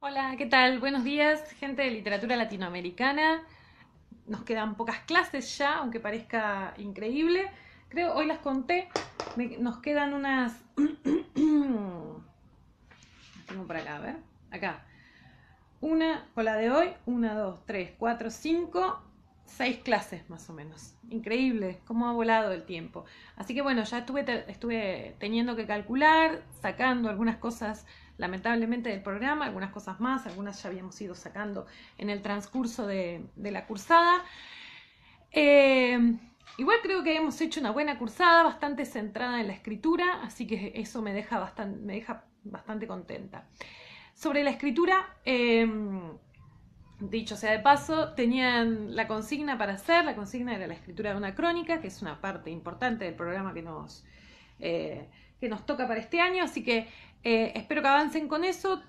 Hola, ¿qué tal? Buenos días, gente de literatura latinoamericana. Nos quedan pocas clases ya, aunque parezca increíble. Creo, hoy las conté, nos quedan unas... tengo para acá, a ver. Acá. Una, con la de hoy, una, dos, tres, cuatro, cinco, seis clases más o menos. Increíble, cómo ha volado el tiempo. Así que bueno, ya estuve, estuve teniendo que calcular, sacando algunas cosas lamentablemente del programa, algunas cosas más, algunas ya habíamos ido sacando en el transcurso de, la cursada. Eh, igual creo que hemos hecho una buena cursada, bastante centrada en la escritura, así que eso me deja bastante, me deja bastante contenta. Sobre la escritura, em, Dicho sea de paso, tenían la consigna para hacer, la consigna era la escritura de una crónica, que es una parte importante del programa que nos, eh, que nos toca para este año, así que eh, espero que avancen con eso.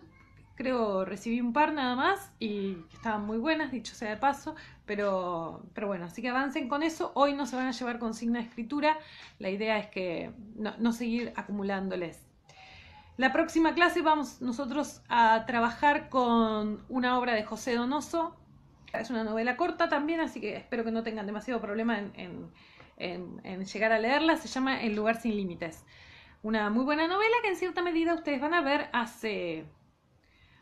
Creo recibí un par nada más y estaban muy buenas, dicho sea de paso, pero, pero bueno, así que avancen con eso. Hoy no se van a llevar consigna de escritura, la idea es que no, no seguir acumulándoles. La próxima clase vamos nosotros a trabajar con una obra de José Donoso, es una novela corta también, así que espero que no tengan demasiado problema en llegar a leerla, se llama El lugar sin límites una muy buena novela que en cierta medida ustedes van a ver hace,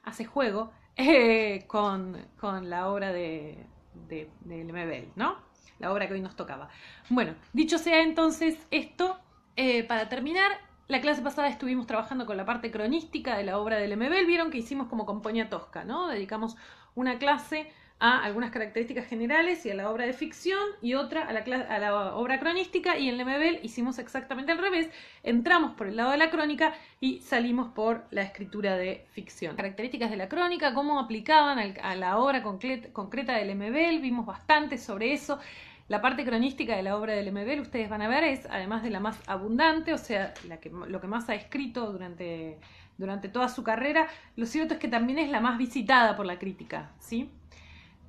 hace juego eh, con, con, la obra de, de, Lemebel, ¿no? La obra que hoy nos tocaba. Bueno, dicho sea entonces esto, eh, para terminar, la clase pasada estuvimos trabajando con la parte cronística de la obra de Lemebel. Vieron que hicimos como con Tosca, ¿no? Dedicamos una clase a algunas características generales y a la obra de ficción y otra a la, obra cronística y en Lemebel hicimos exactamente al revés, entramos por el lado de la crónica y salimos por la escritura de ficción. Características de la crónica, cómo aplicaban a la obra concreta del Lemebel, vimos bastante sobre eso. La parte cronística de la obra del Lemebel, ustedes van a ver, es además de la más abundante, o sea, lo que más ha escrito durante, durante toda su carrera, lo cierto es que también es la más visitada por la crítica, ¿sí?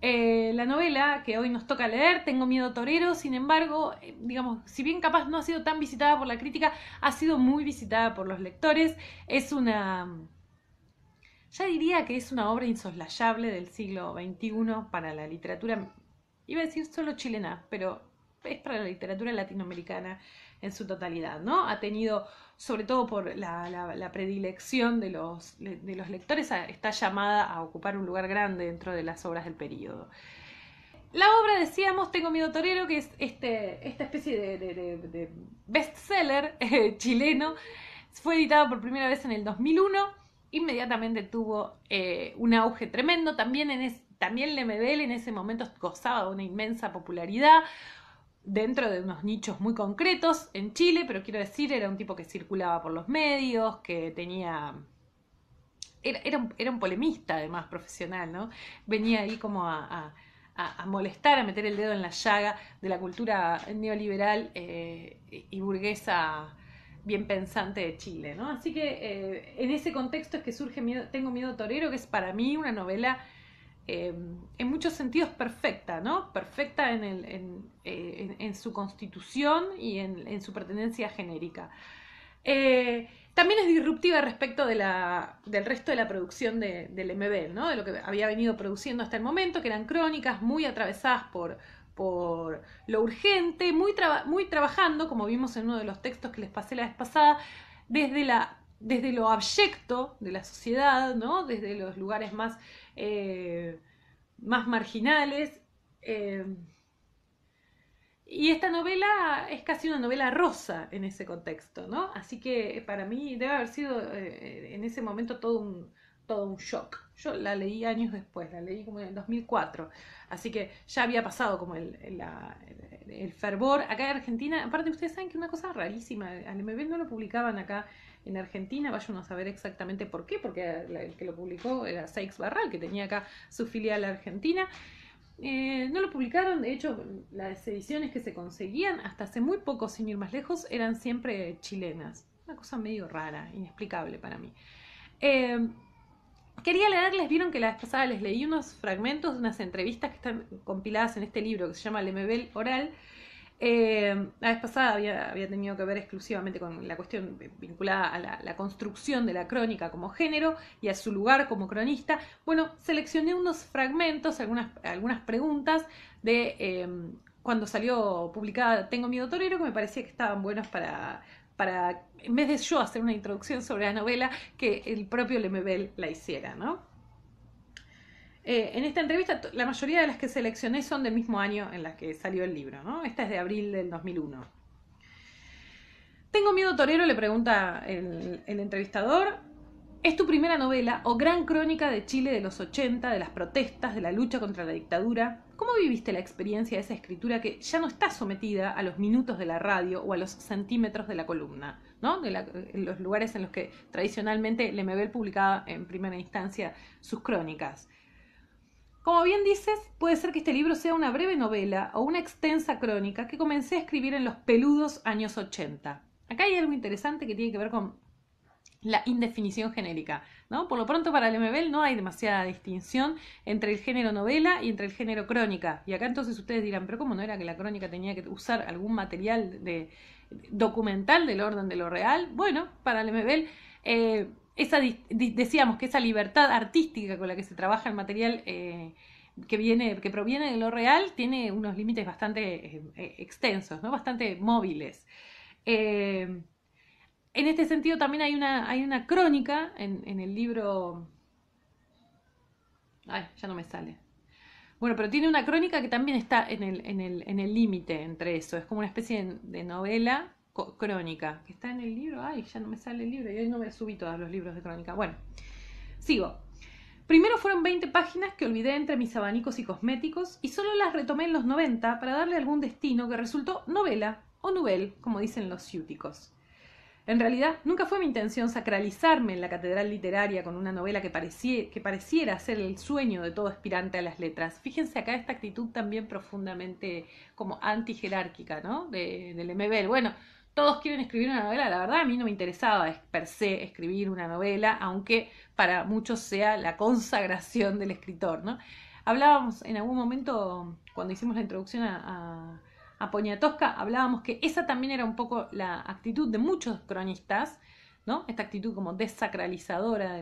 Eh, la novela que hoy nos toca leer, Tengo miedo torero, sin embargo, eh, digamos, si bien capaz no ha sido tan visitada por la crítica, ha sido muy visitada por los lectores. Es una... Ya diría que es una obra insoslayable del siglo XXI para la literatura, iba a decir solo chilena, pero es para la literatura latinoamericana en su totalidad, ¿no? Ha tenido, sobre todo por la, predilección de los, de los lectores, está llamada a ocupar un lugar grande dentro de las obras del periodo. La obra, decíamos, Tengo miedo torero, que es este, esta especie de, de, bestseller eh, chileno, fue editada por primera vez en el 2001 inmediatamente tuvo eh, un auge tremendo. También, en es, en ese momento gozaba de una inmensa popularidad dentro de unos nichos muy concretos en Chile, pero quiero decir, era un tipo que circulaba por los medios, que tenía... Era, era, un, polemista además profesional, ¿no? Venía ahí como a, molestar, a meter el dedo en la llaga de la cultura neoliberal eh, y burguesa bien pensante de Chile, ¿no? Así que eh, en ese contexto es que surge Tengo Miedo Torero, que es para mí una novela eh, en muchos sentidos perfecta, ¿no? Perfecta en, eh, su constitución y en, su pertenencia genérica. Eh, también es disruptiva respecto del resto de la producción del MBL, de lo que había venido produciendo hasta el momento, que eran crónicas muy atravesadas por, lo urgente, muy, trabajando, como vimos en uno de los textos que les pasé la vez pasada, desde, desde lo abyecto de la sociedad, ¿no? desde los lugares más eh, más marginales. Eh, y esta novela es casi una novela rosa en ese contexto, ¿no? Así que para mí debe haber sido eh, en ese momento todo un, todo un shock. Yo la leí años después, la leí como en 2004, así que ya había pasado como el, fervor acá en Argentina. Aparte, ustedes saben que una cosa rarísima, al MB no lo publicaban acá en Argentina, vayan a saber exactamente por qué, porque el que lo publicó era Seix Barral, que tenía acá su filial argentina. Eh, no lo publicaron, de hecho las ediciones que se conseguían hasta hace muy poco, sin ir más lejos, eran siempre chilenas. Una cosa medio rara, inexplicable para mí. Eh, quería leerles, vieron que la vez pasada les leí unos fragmentos de unas entrevistas que están compiladas en este libro que se llama Lemebel Oral. Eh, la vez pasada había, tenido que ver exclusivamente con la cuestión vinculada a la, construcción de la crónica como género y a su lugar como cronista. Bueno, seleccioné unos fragmentos, algunas, preguntas de eh, cuando salió publicada Tengo Miedo Torero, que me parecía que estaban buenos para, para, en vez de yo hacer una introducción sobre la novela, que el propio Lemebel la hiciera, eh, en esta entrevista, la mayoría de las que seleccioné son del mismo año en las que salió el libro, ¿no? Esta es de abril del 2001. ¿Tengo miedo torero? Le pregunta el entrevistador. Es tu primera novela o gran crónica de Chile de los 80, de las protestas, de la lucha contra la dictadura. ¿Cómo viviste la experiencia de esa escritura que ya no está sometida a los minutos de la radio o a los centímetros de la columna? ¿no? De los lugares en los que tradicionalmente Lemebel publicaba en primera instancia sus crónicas. Como bien dices, puede ser que este libro sea una breve novela o una extensa crónica que comencé a escribir en los peludos años 80. Acá hay algo interesante que tiene que ver con la indefinición genérica. ¿no? Por lo pronto, para el MBL no hay demasiada distinción entre el género novela y entre el género crónica. Y acá entonces ustedes dirán, pero ¿cómo no era que la crónica tenía que usar algún material de, documental del orden de lo real? Bueno, para el MBL... Eh, esa, decíamos que esa libertad artística con la que se trabaja el material eh, que viene que proviene de lo real tiene unos límites bastante eh, extensos no bastante móviles en este sentido también hay una, hay una crónica en, el libro... Ay, ya no me sale. Bueno, pero tiene una crónica que también está en el límite entre eso. Es como una especie de, novela crónica que está en el libro. Ay, ya no me sale el libro. Y no me subí todos los libros de crónica. Bueno, sigo. Primero fueron 20 páginas que olvidé entre mis abanicos y cosméticos y solo las retomé en los 90 para darle algún destino que resultó novela o novel, como dicen los ciúticos. En realidad, nunca fue mi intención sacralizarme en la catedral literaria con una novela que, que pareciera ser el sueño de todo aspirante a las letras. Fíjense acá esta actitud también profundamente como antijerárquica, ¿no? De, del MBL. Bueno, todos quieren escribir una novela, la verdad a mí no me interesaba per se escribir una novela, aunque para muchos sea la consagración del escritor, ¿no? Hablábamos en algún momento, cuando hicimos la introducción a, a Tosca hablábamos que esa también era un poco la actitud de muchos cronistas, ¿no? Esta actitud como desacralizadora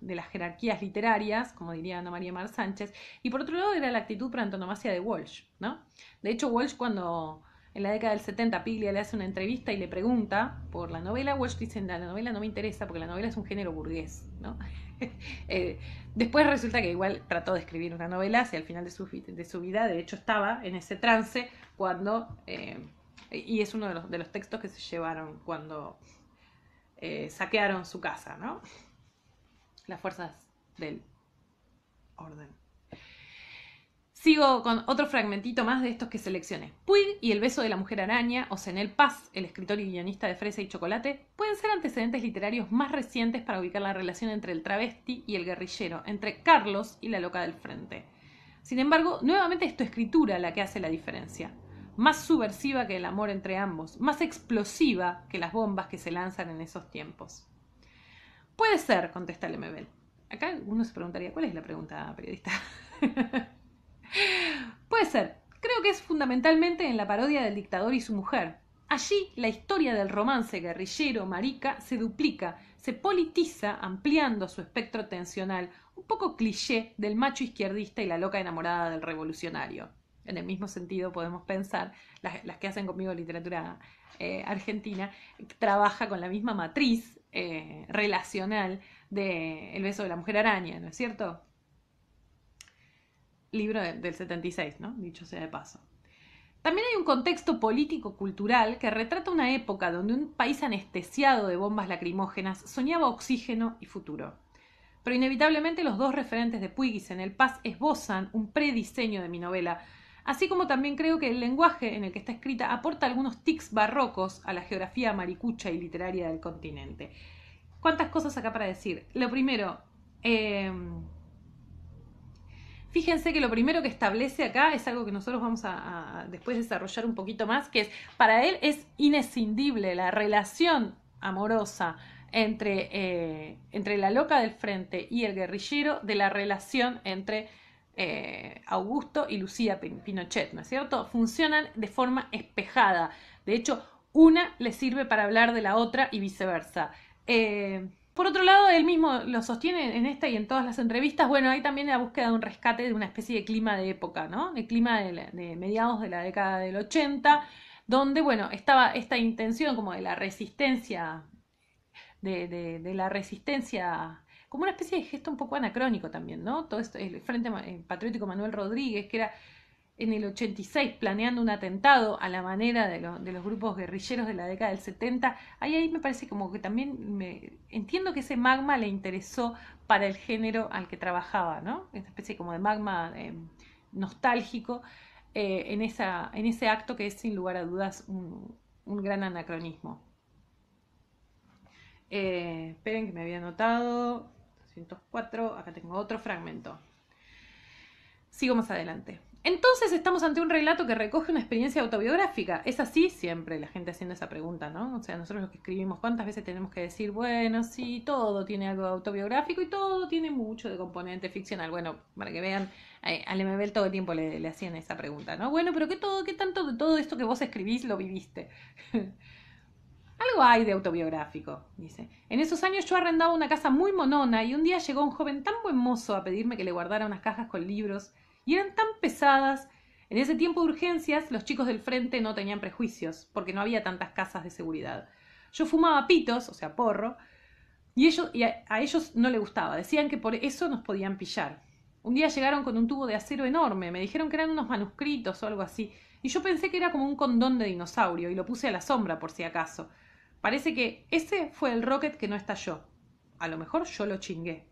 de, las jerarquías literarias, como diría Ana María Mar Sánchez, y por otro lado era la actitud por antonomasia de Walsh, ¿no? De hecho, Walsh cuando en la década del 70 Piglia le hace una entrevista y le pregunta por la novela, Walsh dice, la novela no me interesa porque la novela es un género burgués, ¿no? Eh, después resulta que igual trató de escribir una novela si al final de su vida, de hecho estaba en ese trance, cuando, eh, y es uno de los, textos que se llevaron cuando eh, saquearon su casa, ¿no? Las fuerzas del orden. Sigo con otro fragmentito más de estos que seleccioné. Puig y El beso de la mujer araña, o Senel Paz, el escritor y guionista de Fresa y Chocolate, pueden ser antecedentes literarios más recientes para ubicar la relación entre el travesti y el guerrillero, entre Carlos y la loca del frente. Sin embargo, nuevamente es tu escritura la que hace la diferencia más subversiva que el amor entre ambos, más explosiva que las bombas que se lanzan en esos tiempos. Puede ser, contesta Lemebel. Acá uno se preguntaría, ¿cuál es la pregunta, periodista? Puede ser. Creo que es fundamentalmente en la parodia del dictador y su mujer. Allí la historia del romance guerrillero marica se duplica, se politiza ampliando su espectro tensional, un poco cliché del macho izquierdista y la loca enamorada del revolucionario en el mismo sentido podemos pensar, las, que hacen conmigo literatura eh, argentina, trabaja con la misma matriz eh, relacional de El beso de la mujer araña, ¿no es cierto? Libro del 76, ¿no? Dicho sea de paso. También hay un contexto político-cultural que retrata una época donde un país anestesiado de bombas lacrimógenas soñaba oxígeno y futuro. Pero inevitablemente los dos referentes de Puigis en El Paz esbozan un prediseño de mi novela, así como también creo que el lenguaje en el que está escrita aporta algunos tics barrocos a la geografía maricucha y literaria del continente. ¿Cuántas cosas acá para decir? Lo primero, em, fíjense que lo primero que establece acá es algo que nosotros vamos a, después desarrollar un poquito más, que es, para él es inescindible la relación amorosa entre, eh, entre, la loca del frente y el guerrillero de la relación entre eh, Augusto y Lucía Pinochet, ¿no es cierto? Funcionan de forma espejada. De hecho, una le sirve para hablar de la otra y viceversa. Eh, por otro lado, él mismo lo sostiene en esta y en todas las entrevistas. Bueno, hay también la búsqueda de un rescate de una especie de clima de época, ¿no? El clima de, mediados de la década del 80, donde, bueno, estaba esta intención como de la resistencia, de la resistencia como una especie de gesto un poco anacrónico también, ¿no? Todo esto, el Frente Patriótico Manuel Rodríguez, que era en el 86 planeando un atentado a la manera de, los grupos guerrilleros de la década del 70, ahí, ahí me parece como que también me, entiendo que ese magma le interesó para el género al que trabajaba, ¿no? Esta especie como de magma em, nostálgico eh, en, esa, en ese acto que es sin lugar a dudas un, gran anacronismo. Eh, esperen que me había notado. 104, acá tengo otro fragmento. Sigo más adelante. Entonces estamos ante un relato que recoge una experiencia autobiográfica. Es así siempre la gente haciendo esa pregunta, ¿no? O sea, nosotros los que escribimos, ¿cuántas veces tenemos que decir, bueno, sí, todo tiene algo autobiográfico y todo tiene mucho de componente ficcional? Bueno, para que vean, al MBL todo el tiempo le, hacían esa pregunta, ¿no? Bueno, pero ¿qué, todo, qué tanto de todo esto que vos escribís lo viviste? Algo hay de autobiográfico, dice. En esos años yo arrendaba una casa muy monona y un día llegó un joven tan buen mozo a pedirme que le guardara unas cajas con libros y eran tan pesadas. En ese tiempo de urgencias los chicos del frente no tenían prejuicios porque no había tantas casas de seguridad. Yo fumaba pitos, o sea, porro, y, a, a ellos no le gustaba. Decían que por eso nos podían pillar. Un día llegaron con un tubo de acero enorme, me dijeron que eran unos manuscritos o algo así, y yo pensé que era como un condón de dinosaurio y lo puse a la sombra por si acaso. Parece que ese fue el rocket que no estalló. A lo mejor yo lo chingué.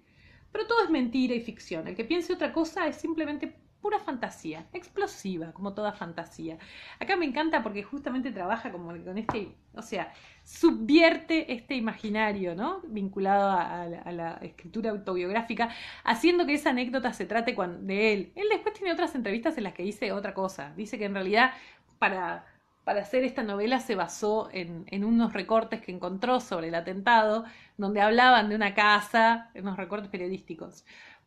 Pero todo es mentira y ficción. El que piense otra cosa es simplemente pura fantasía, explosiva, como toda fantasía. Acá me encanta porque justamente trabaja como con este, o sea, subvierte este imaginario, ¿no? Vinculado a, la, escritura autobiográfica, haciendo que esa anécdota se trate de él. Él después tiene otras entrevistas en las que dice otra cosa. Dice que en realidad para para hacer esta novela se basó en, unos recortes que encontró sobre el atentado, donde hablaban de una casa, unos recortes periodísticos,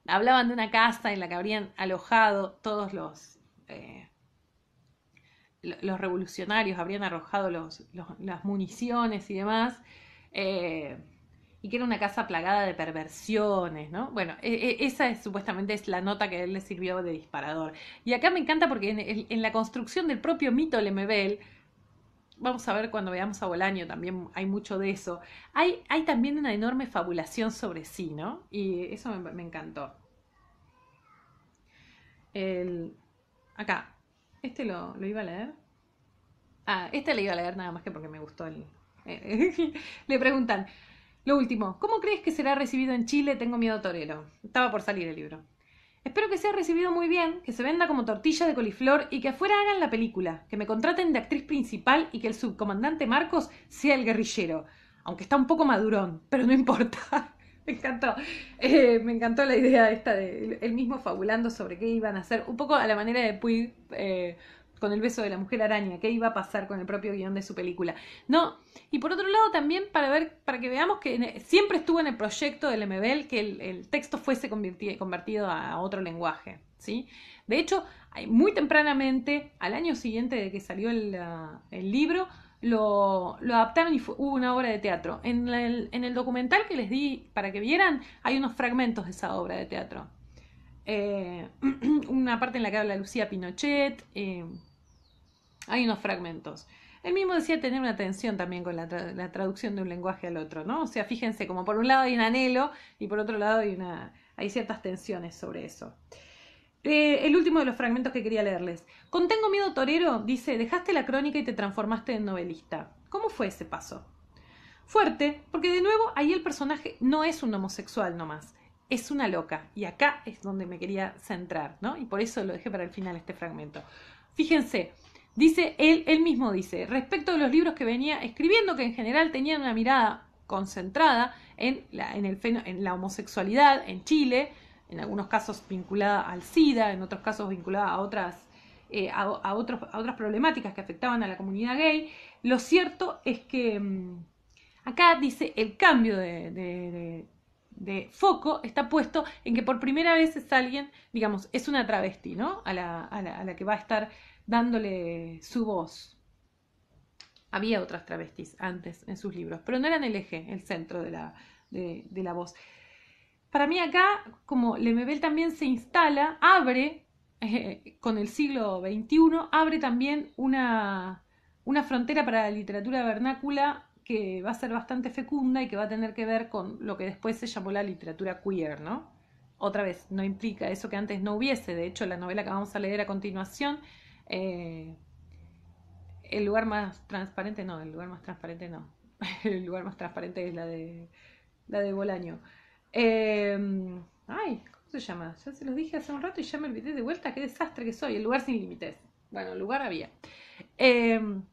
hablaban de una casa en la que habrían alojado todos los, eh, los revolucionarios, habrían arrojado las municiones y demás. Eh, y que era una casa plagada de perversiones, ¿no? Bueno, e, e, esa supuestamente es la nota que él le sirvió de disparador. Y acá me encanta porque en, la construcción del propio mito Lemebel, vamos a ver cuando veamos a Bolaño, también hay mucho de eso, hay, también una enorme fabulación sobre sí, ¿no? Y eso me, encantó. El, acá, este lo, iba a leer. Ah, este le iba a leer nada más que porque me gustó el... le preguntan, lo último, ¿cómo crees que será recibido en Chile Tengo Miedo Torero? Estaba por salir el libro. Espero que sea recibido muy bien, que se venda como tortilla de coliflor y que afuera hagan la película, que me contraten de actriz principal y que el subcomandante Marcos sea el guerrillero. Aunque está un poco madurón, pero no importa. me encantó. Eh, me encantó la idea esta de él mismo fabulando sobre qué iban a hacer. Un poco a la manera de Puig, eh, con el beso de la mujer araña, qué iba a pasar con el propio guión de su película. No, y por otro lado también para ver, para que veamos que e, siempre estuvo en el proyecto del MBL que el, texto fuese convertido a otro lenguaje, ¿sí? De hecho, muy tempranamente, al año siguiente de que salió el, libro, lo, adaptaron y hubo una obra de teatro. En el, documental que les di para que vieran, hay unos fragmentos de esa obra de teatro. Eh, una parte en la que habla Lucía Pinochet, eh, hay unos fragmentos. Él mismo decía tener una tensión también con la, traducción de un lenguaje al otro, ¿no? O sea, fíjense, como por un lado hay un anhelo y por otro lado hay, una, hay ciertas tensiones sobre eso. Eh, el último de los fragmentos que quería leerles. Contengo Miedo Torero dice, dejaste la crónica y te transformaste en novelista. ¿Cómo fue ese paso? Fuerte, porque de nuevo ahí el personaje no es un homosexual nomás, es una loca. Y acá es donde me quería centrar, ¿no? Y por eso lo dejé para el final este fragmento. Fíjense, Dice él, él mismo dice, respecto de los libros que venía escribiendo, que en general tenían una mirada concentrada en la, en el, en la homosexualidad en Chile, en algunos casos vinculada al SIDA, en otros casos vinculada a otras, eh, a, otros, a otras problemáticas que afectaban a la comunidad gay. Lo cierto es que mm, acá dice el cambio de, de, foco está puesto en que por primera vez es alguien, digamos, es una travesti, ¿no? a la, a la que va a estar dándole su voz. Había otras travestis antes en sus libros, pero no eran el eje, el centro de la, voz. Para mí acá, como Lemebel también se instala, abre, eh, con el siglo XXI, abre también una, una frontera para la literatura vernácula que va a ser bastante fecunda y que va a tener que ver con lo que después se llamó la literatura queer, ¿no? Otra vez, no implica eso que antes no hubiese. De hecho, la novela que vamos a leer a continuación eh, el lugar más transparente no, el lugar más transparente no. el lugar más transparente es la de, la de Bolaño. Em, ay, ¿cómo se llama? Ya se los dije hace un rato y ya me olvidé de vuelta. Qué desastre que soy. El lugar sin límites. Bueno, el lugar había. Em,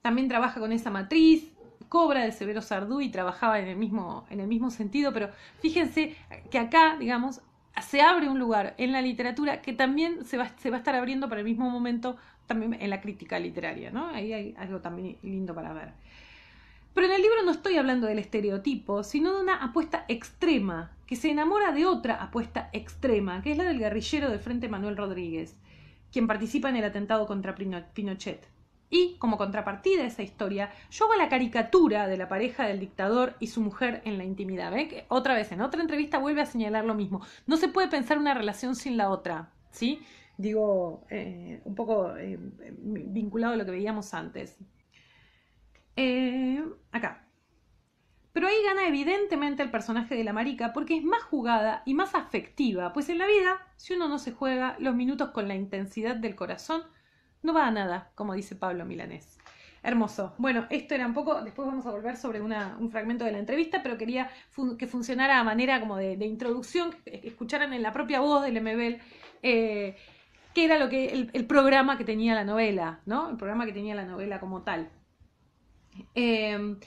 también trabaja con esa matriz cobra de Severo Sardú y trabajaba en el mismo, en el mismo sentido, pero fíjense que acá, digamos, se abre un lugar en la literatura que también se va, a estar abriendo para el mismo momento también en la crítica literaria, ¿no? Ahí hay algo también lindo para ver. Pero en el libro no estoy hablando del estereotipo, sino de una apuesta extrema, que se enamora de otra apuesta extrema, que es la del guerrillero del Frente Manuel Rodríguez, quien participa en el atentado contra Pinochet. Y, como contrapartida a esa historia, yo hago la caricatura de la pareja del dictador y su mujer en la intimidad. ¿eh? otra vez, en otra entrevista vuelve a señalar lo mismo. No se puede pensar una relación sin la otra, ¿sí? Digo, eh, un poco eh, vinculado a lo que veíamos antes. acá. Pero ahí gana evidentemente el personaje de la marica porque es más jugada y más afectiva, pues en la vida, si uno no se juega los minutos con la intensidad del corazón, no va a nada, como dice Pablo Milanés. Hermoso. Bueno, esto era un poco, después vamos a volver sobre un fragmento de la entrevista, pero quería que funcionara a manera como de, introducción, que escucharan en la propia voz del MBL. Eh, qué era lo que el, programa que tenía la novela, ¿no? El programa que tenía la novela como tal. Em,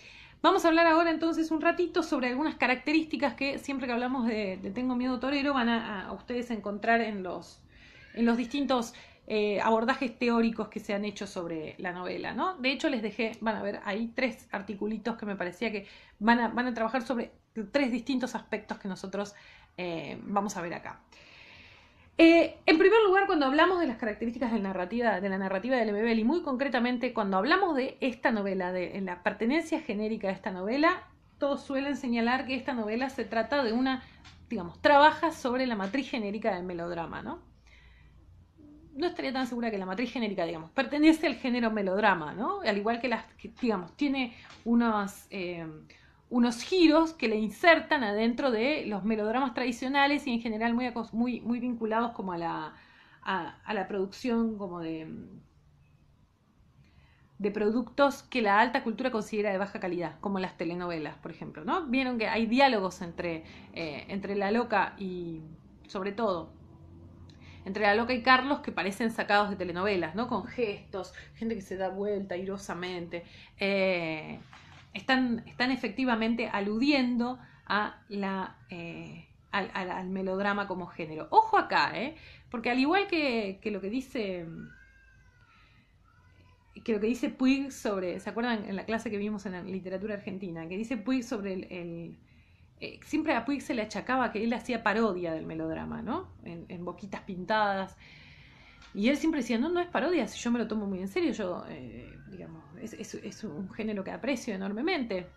vamos a hablar ahora entonces un ratito sobre algunas características que siempre que hablamos de, Tengo Miedo Torero van a, ustedes encontrar en los, en los distintos eh, abordajes teóricos que se han hecho sobre la novela, ¿no? De hecho, les dejé, van a ver, hay tres articulitos que me parecía que van a, trabajar sobre tres distintos aspectos que nosotros eh, vamos a ver acá. Eh, en primer lugar, cuando hablamos de las características de la narrativa, de la narrativa de y muy concretamente cuando hablamos de esta novela, de, de la pertenencia genérica de esta novela, todos suelen señalar que esta novela se trata de una, digamos, trabaja sobre la matriz genérica del melodrama, ¿no? no estaría tan segura que la matriz genérica, digamos, pertenece al género melodrama, ¿no? Al igual que las, que, digamos, tiene unos, eh, unos giros que le insertan adentro de los melodramas tradicionales y en general muy, muy, vinculados como a la, a, la producción como de, de productos que la alta cultura considera de baja calidad, como las telenovelas, por ejemplo, ¿no? Vieron que hay diálogos entre, eh, entre la loca y, sobre todo, entre la loca y Carlos que parecen sacados de telenovelas, ¿no? Con gestos, gente que se da vuelta irosamente. Eh, están, están efectivamente aludiendo a la, eh, al, melodrama como género. Ojo acá, ¿eh? Porque al igual que, lo que dice que lo que dice Puig sobre, ¿se acuerdan en la clase que vimos en la literatura argentina? Que dice Puig sobre el eh, siempre a Puig se le achacaba que él hacía parodia del melodrama, ¿no? En, boquitas pintadas. Y él siempre decía, no, no es parodia, si yo me lo tomo muy en serio, yo, eh, digamos, es, un género que aprecio enormemente.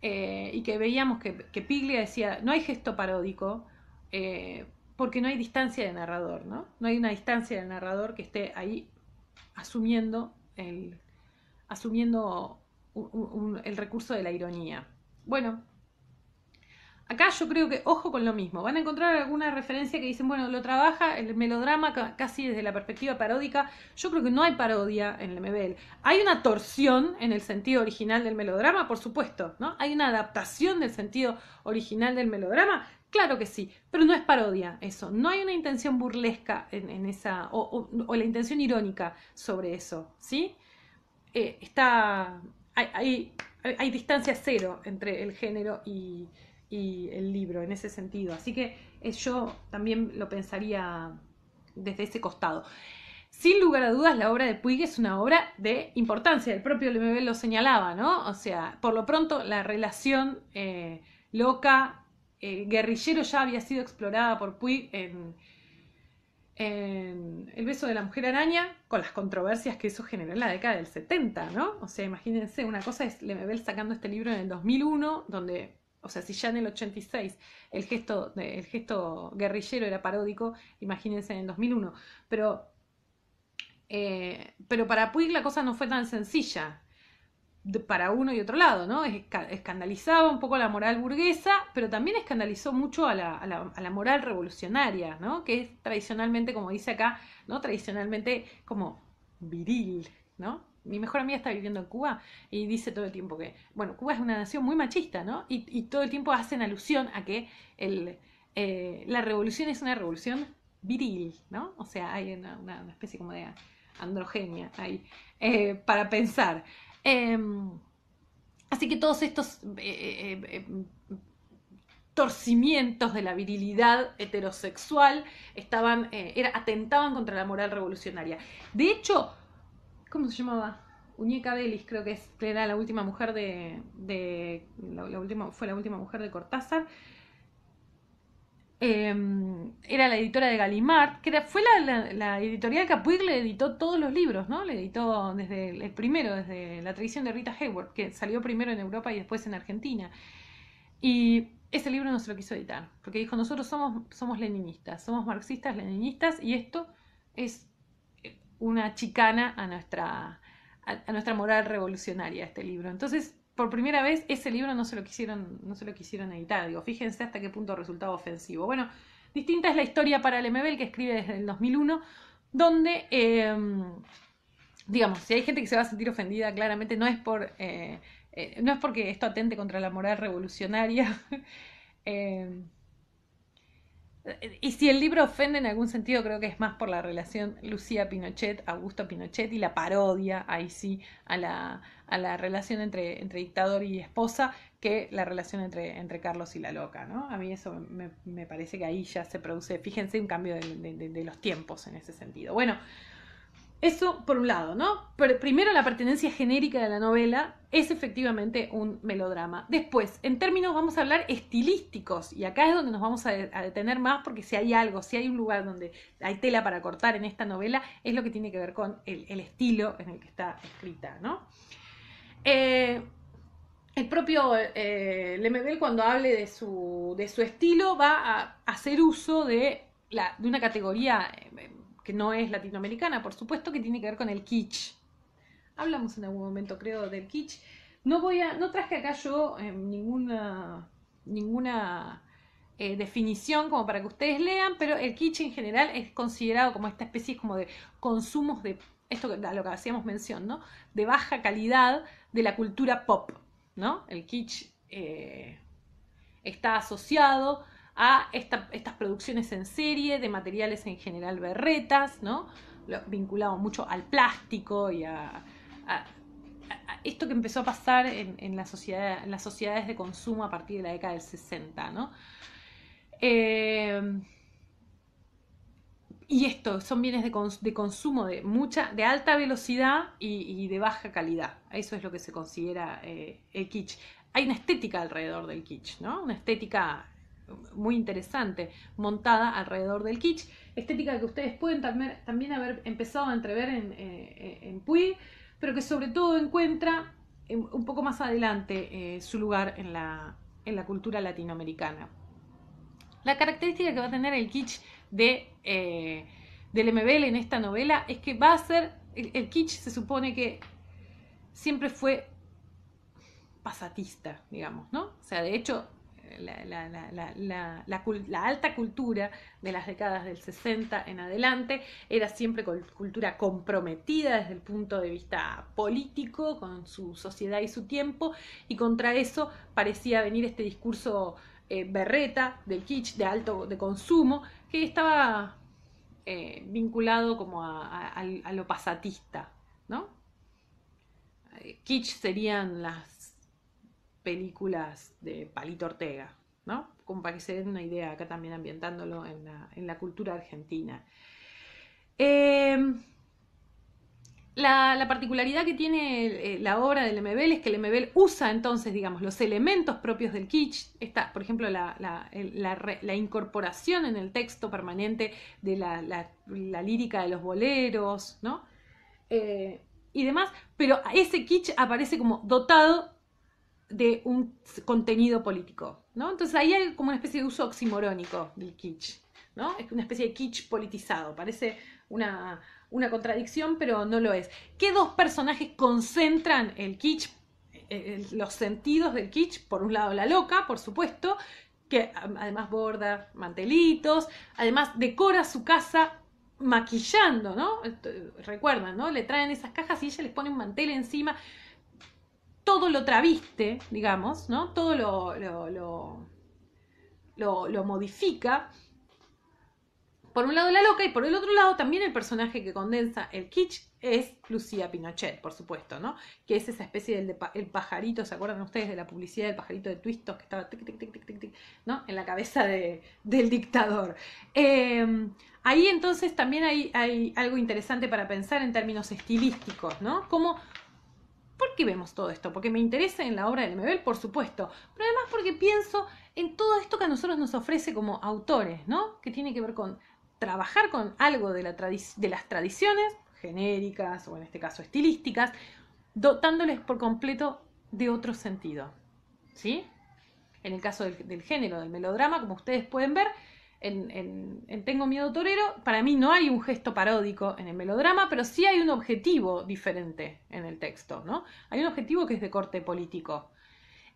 Eh, y que veíamos que, Piglia decía, no hay gesto paródico, porque no hay distancia de narrador, ¿no? No hay una distancia del narrador que esté ahí asumiendo el, asumiendo el recurso de la ironía. Bueno, Acá yo creo que, ojo con lo mismo, van a encontrar alguna referencia que dicen, bueno, lo trabaja el melodrama casi desde la perspectiva paródica. Yo creo que no hay parodia en el MBL. Hay una torsión en el sentido original del melodrama, por supuesto, ¿no? Hay una adaptación del sentido original del melodrama, Claro que sí, pero no es parodia eso. No hay una intención burlesca en, esa, o, la intención irónica sobre eso, ¿sí? Eh, está, hay, distancia cero entre el género y, y el libro en ese sentido. Así que eh, yo también lo pensaría desde ese costado. Sin lugar a dudas, la obra de Puig es una obra de importancia, el propio Lemebel lo señalaba, ¿no? O sea, por lo pronto la relación eh, loca, eh, guerrillero ya había sido explorada por Puig en, en, El beso de la mujer araña, con las controversias que eso generó en la década del 70, ¿no? O sea, imagínense, una cosa es Lemebel sacando este libro en el 2001, donde o sea, si ya en el 86 el gesto, gesto guerrillero era paródico, imagínense en el 2001. Pero, eh, pero para Puig la cosa no fue tan sencilla para uno y otro lado, ¿no? Escandalizaba un poco la moral burguesa, pero también escandalizó mucho a la, a la moral revolucionaria, ¿no? Que es tradicionalmente, como dice acá, ¿no? Tradicionalmente como viril, ¿no? mi mejor amiga está viviendo en Cuba y dice todo el tiempo que, bueno, Cuba es una nación muy machista, ¿no? Y, todo el tiempo hacen alusión a que eh, la revolución es una revolución viril, ¿no? O sea, hay una, una, especie como de androgenia ahí eh, para pensar. Em, así que todos estos eh, torcimientos de la virilidad heterosexual estaban, era, atentaban contra la moral revolucionaria. De hecho, ¿Cómo se llamaba? Uñeca Belis, creo que, era la última mujer de. la, última, fue la última mujer de Cortázar. Em, era la editora de Galimard, que fue la, editorial que a Puig le editó todos los libros, ¿no? Le editó desde el, primero, desde la tradición de Rita Hayward que salió primero en Europa y después en Argentina. Y ese libro no se lo quiso editar, porque dijo, nosotros somos, somos leninistas, somos marxistas, leninistas, y esto es una chicana a nuestra, a, nuestra moral revolucionaria este libro. Entonces, por primera vez, ese libro no se lo quisieron, no se lo quisieron editar. Digo, fíjense hasta qué punto resultaba ofensivo. Bueno, distinta es la historia para Lemebel, que escribe desde el 2001, donde, em, digamos, si hay gente que se va a sentir ofendida, claramente no es por... Eh, eh, no es porque esto atente contra la moral revolucionaria, em, y si el libro ofende en algún sentido, creo que es más por la relación Lucía Pinochet, Augusto Pinochet y la parodia, ahí sí, a la, a la relación entre, entre dictador y esposa, que la relación entre, entre Carlos y la loca, ¿no? A mí eso me, me parece que ahí ya se produce, fíjense, un cambio de, de los tiempos en ese sentido. Bueno, eso por un lado, ¿no? primero la pertenencia genérica de la novela es efectivamente un melodrama. Después, en términos vamos a hablar estilísticos, y acá es donde nos vamos a, detener más porque si hay algo, si hay un lugar donde hay tela para cortar en esta novela, es lo que tiene que ver con el, estilo en el que está escrita, ¿no? Eh, el propio eh, Lemebel cuando hable de su, estilo va a hacer uso de, una categoría... Eh, que no es latinoamericana, por supuesto que tiene que ver con el kitsch. Hablamos en algún momento, creo, del kitsch. No voy a, no traje acá yo eh, ninguna, ninguna eh, definición como para que ustedes lean, pero el kitsch en general es considerado como esta especie como de consumos de esto a lo que hacíamos mención, ¿no? De baja calidad de la cultura pop, ¿no? El kitsch eh, está asociado a estas producciones en serie de materiales en general berretas, ¿no? vinculado mucho al plástico y a, esto que empezó a pasar en, la sociedad, en las sociedades de consumo a partir de la década del 60, eh, y esto, son bienes de, consumo de, mucha, de alta velocidad y, de baja calidad. Eso es lo que se considera eh, el kitsch. Hay una estética alrededor del kitsch, ¿no? Una estética muy interesante, montada alrededor del kitsch. Estética que ustedes pueden también, haber empezado a entrever eh, en, Puy, pero que sobre todo encuentra eh, un poco más adelante eh, su lugar en la, cultura latinoamericana. La característica que va a tener el kitsch de, del MBL en esta novela es que va a ser, el, el kitsch se supone que siempre fue pasatista, digamos, ¿no? O sea, de hecho, la, alta cultura de las décadas del 60 en adelante era siempre cultura comprometida desde el punto de vista político con su sociedad y su tiempo, y contra eso parecía venir este discurso eh, berreta del kitsch de alto de consumo que estaba eh, vinculado como a, lo pasatista, ¿no? Eh, kitsch serían las películas de Palito Ortega, ¿no? Como para una idea acá también ambientándolo en la, cultura argentina. Em, la, particularidad que tiene eh, la obra del Lemebel es que Lemebel usa entonces, digamos, los elementos propios del kitsch, está, por ejemplo, la, incorporación en el texto permanente de la, lírica de los boleros, ¿no? Eh, y demás, pero ese kitsch aparece como dotado de un contenido político, ¿no? Entonces ahí hay como una especie de uso oximorónico del kitsch, ¿no? Es una especie de kitsch politizado, parece una, contradicción, pero no lo es. ¿Qué dos personajes concentran el kitsch, eh, eh, los sentidos del kitsch? Por un lado la loca, por supuesto, que además borda mantelitos, además decora su casa maquillando, ¿no? Eh, recuerdan, ¿no? Le traen esas cajas y ella les pone un mantel encima todo lo traviste, digamos, ¿no? Todo lo, modifica. Por un lado la loca y por el otro lado también el personaje que condensa el kitsch es Lucía Pinochet, por supuesto, ¿no? Que es esa especie del el pajarito, ¿se acuerdan ustedes de la publicidad del pajarito de Twistos que estaba tic, tic, tic, tic, tic, ¿no? En la cabeza del dictador. Em, ahí entonces también hay, hay, algo interesante para pensar en términos estilísticos, ¿no? Cómo, ¿Por qué vemos todo esto? Porque me interesa en la obra de Mebel, por supuesto, pero además porque pienso en todo esto que a nosotros nos ofrece como autores, ¿no? Que tiene que ver con trabajar con algo de, las tradiciones genéricas o en este caso estilísticas, dotándoles por completo de otro sentido, ¿sí? En el caso del género del melodrama, como ustedes pueden ver, en, Tengo Miedo Torero, para mí no hay un gesto paródico en el melodrama, pero sí hay un objetivo diferente en el texto, ¿no? Hay un objetivo que es de corte político.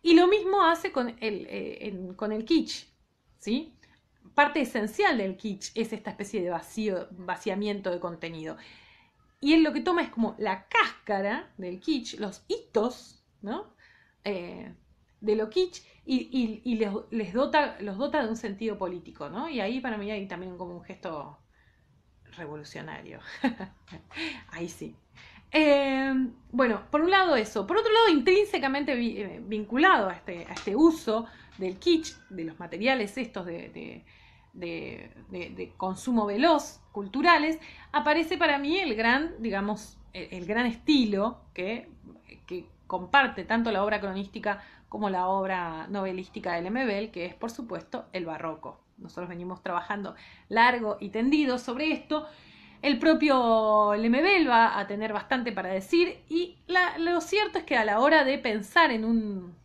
Y lo mismo hace con el, eh, con el kitsch, ¿sí? Parte esencial del kitsch es esta especie de vacío, vaciamiento de contenido. Y él lo que toma es como la cáscara del kitsch, los hitos, ¿no? Eh, de lo kitsch y, les, dota, los dota de un sentido político, ¿no? Y ahí para mí hay también como un gesto revolucionario. ahí sí. Eh, bueno, por un lado eso, por otro lado intrínsecamente eh, vinculado este, a este, uso del kitsch, de los materiales estos de, consumo veloz culturales, aparece para mí el gran, digamos, el gran estilo que, que, comparte tanto la obra cronística como la obra novelística de Lemebel, que es por supuesto el barroco. Nosotros venimos trabajando largo y tendido sobre esto. El propio Lemebel va a tener bastante para decir y lo cierto es que a la hora de pensar en un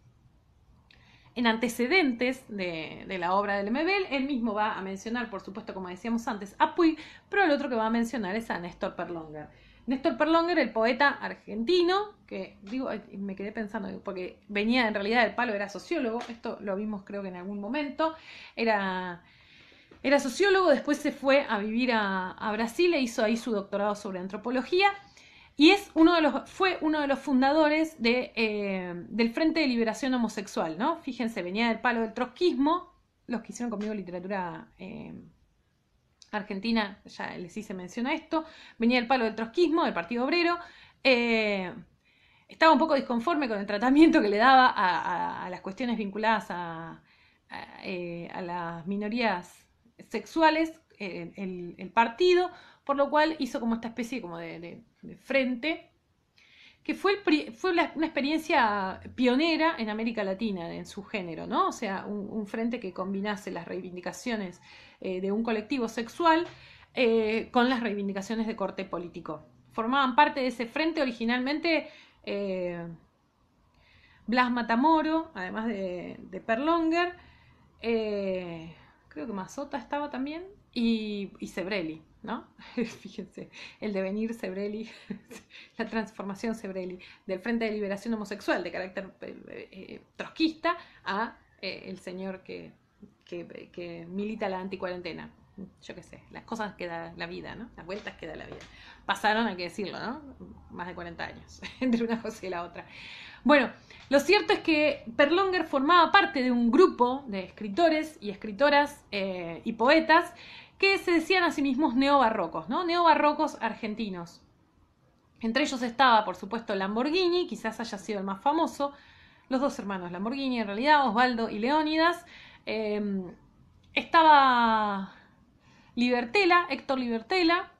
en antecedentes de, la obra de Lemebel, él mismo va a mencionar, por supuesto, como decíamos antes, a Puy, pero el otro que va a mencionar es a Néstor Perlonger. Néstor Perlonger, el poeta argentino, que digo, me quedé pensando, porque venía en realidad del palo, era sociólogo, esto lo vimos creo que en algún momento, era, era sociólogo, después se fue a vivir a, Brasil e hizo ahí su doctorado sobre antropología. Y es uno de los, fue uno de los fundadores de, eh, del Frente de Liberación Homosexual, ¿no? Fíjense, venía del palo del trotskismo, los que hicieron conmigo literatura eh, Argentina, ya les hice mención a esto, venía el palo del trotskismo, del Partido Obrero, eh, estaba un poco disconforme con el tratamiento que le daba a, las cuestiones vinculadas a, eh, las minorías sexuales eh, el, el, partido, por lo cual hizo como esta especie como de frente que fue, fue una experiencia pionera en América Latina en su género, ¿no? O sea, un, frente que combinase las reivindicaciones eh, de un colectivo sexual eh, con las reivindicaciones de corte político. Formaban parte de ese frente originalmente eh, Blas Matamoro, además de, de Perlonger, creo que Mazota estaba también, y, y Sebrelli, ¿no? Fíjense, el devenir Sebrelli, la transformación Sebrelli del Frente de Liberación Homosexual de carácter eh, eh, trotskista a eh, el señor que, milita la anticuarentena. Yo qué sé, las cosas que da la vida, ¿no? Las vueltas que da la vida. Pasaron, hay que decirlo, ¿no? Más de 40 años entre una cosa y la otra. Bueno, lo cierto es que Perlonger formaba parte de un grupo de escritores y escritoras y poetas que se decían a sí mismos neobarrocos, ¿no? Neobarrocos argentinos. Entre ellos estaba, por supuesto, Lamborghini, quizás haya sido el más famoso, los dos hermanos Lamborghini en realidad, Osvaldo y Leónidas. Em, estaba Libertela, Héctor Libertela,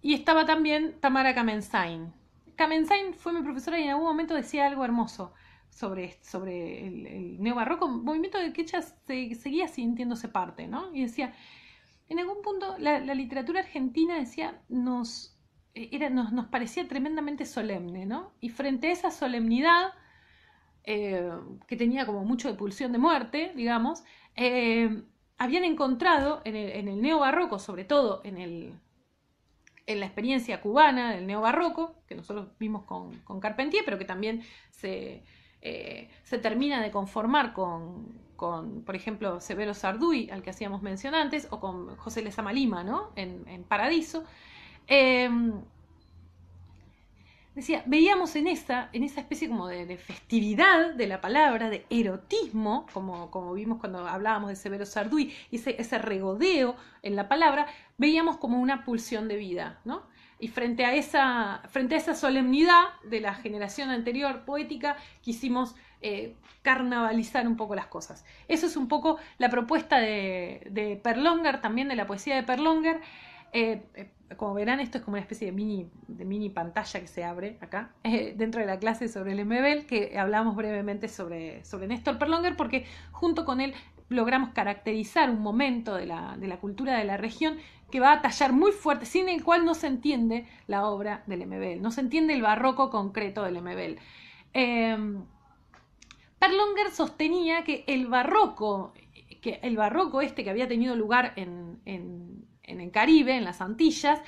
y estaba también Tamara Kamensain. Kamensain fue mi profesora y en algún momento decía algo hermoso sobre, sobre el, neobarroco, movimiento de que ella se, seguía sintiéndose parte, ¿no? Y decía, en algún punto la, literatura argentina decía, eh, nos, nos, parecía tremendamente solemne, ¿no? Y frente a esa solemnidad, eh, que tenía como mucho de pulsión de muerte, digamos, eh, habían encontrado en el, neo barroco neobarroco, sobre todo en, el, en la experiencia cubana del neobarroco, que nosotros vimos con, Carpentier, pero que también se termina de conformar con, con, por ejemplo, Severo Sarduy, al que hacíamos mención antes, o con José Lezama Lima, En, Paradiso. Em, decía, veíamos en en esa especie como de, festividad de la palabra, de erotismo, como, como vimos cuando hablábamos de Severo Sarduy, ese, regodeo en la palabra, veíamos como una pulsión de vida, Y frente a, esa, frente a esa solemnidad de la generación anterior poética, quisimos eh, carnavalizar un poco las cosas. Eso es un poco la propuesta de, Perlonger, también de la poesía de Perlonger. Eh, eh, como verán, esto es como una especie de mini, pantalla que se abre acá, dentro de la clase sobre el MBL, que hablamos brevemente sobre, sobre Néstor Perlonger, porque junto con él logramos caracterizar un momento de la, cultura de la región que va a tallar muy fuerte, sin el cual no se entiende la obra del MBL, no se entiende el barroco concreto del MBL. Eh, Perlonger sostenía que el barroco, que el barroco este que había tenido lugar en, el Caribe, en las Antillas,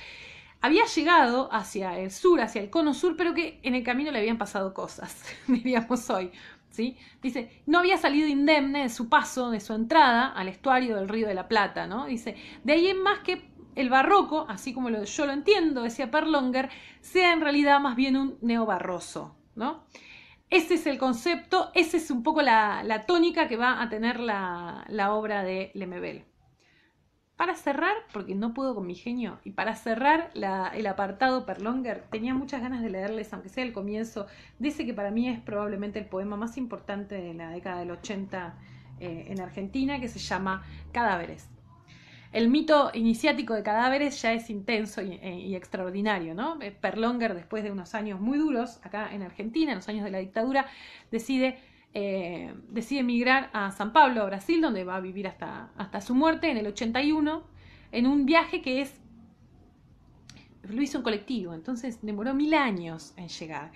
había llegado hacia el sur, hacia el cono sur, pero que en el camino le habían pasado cosas, diríamos hoy. ¿sí? Dice, no había salido indemne de su paso, de su entrada al estuario del Río de la Plata, ¿no? Dice, de ahí en más que el barroco, así como yo lo entiendo, decía Perlonger, sea en realidad más bien un neobarroso, ¿no? Ese es el concepto, esa es un poco la, tónica que va a tener la, obra de Lemebel. Para cerrar, porque no puedo con mi genio, y para cerrar el apartado Perlonger, tenía muchas ganas de leerles, aunque sea el comienzo. Dice que para mí es probablemente el poema más importante de la década del 80 eh, en Argentina, que se llama Cadáveres. El mito iniciático de cadáveres ya es intenso y, eh, extraordinario, ¿no? Eh, Perlonger, después de unos años muy duros acá en Argentina, en los años de la dictadura, decide, eh, decide emigrar a San Pablo, a Brasil, donde va a vivir hasta, hasta su muerte en el 81, en un viaje que es lo hizo en colectivo, entonces demoró mil años en llegar.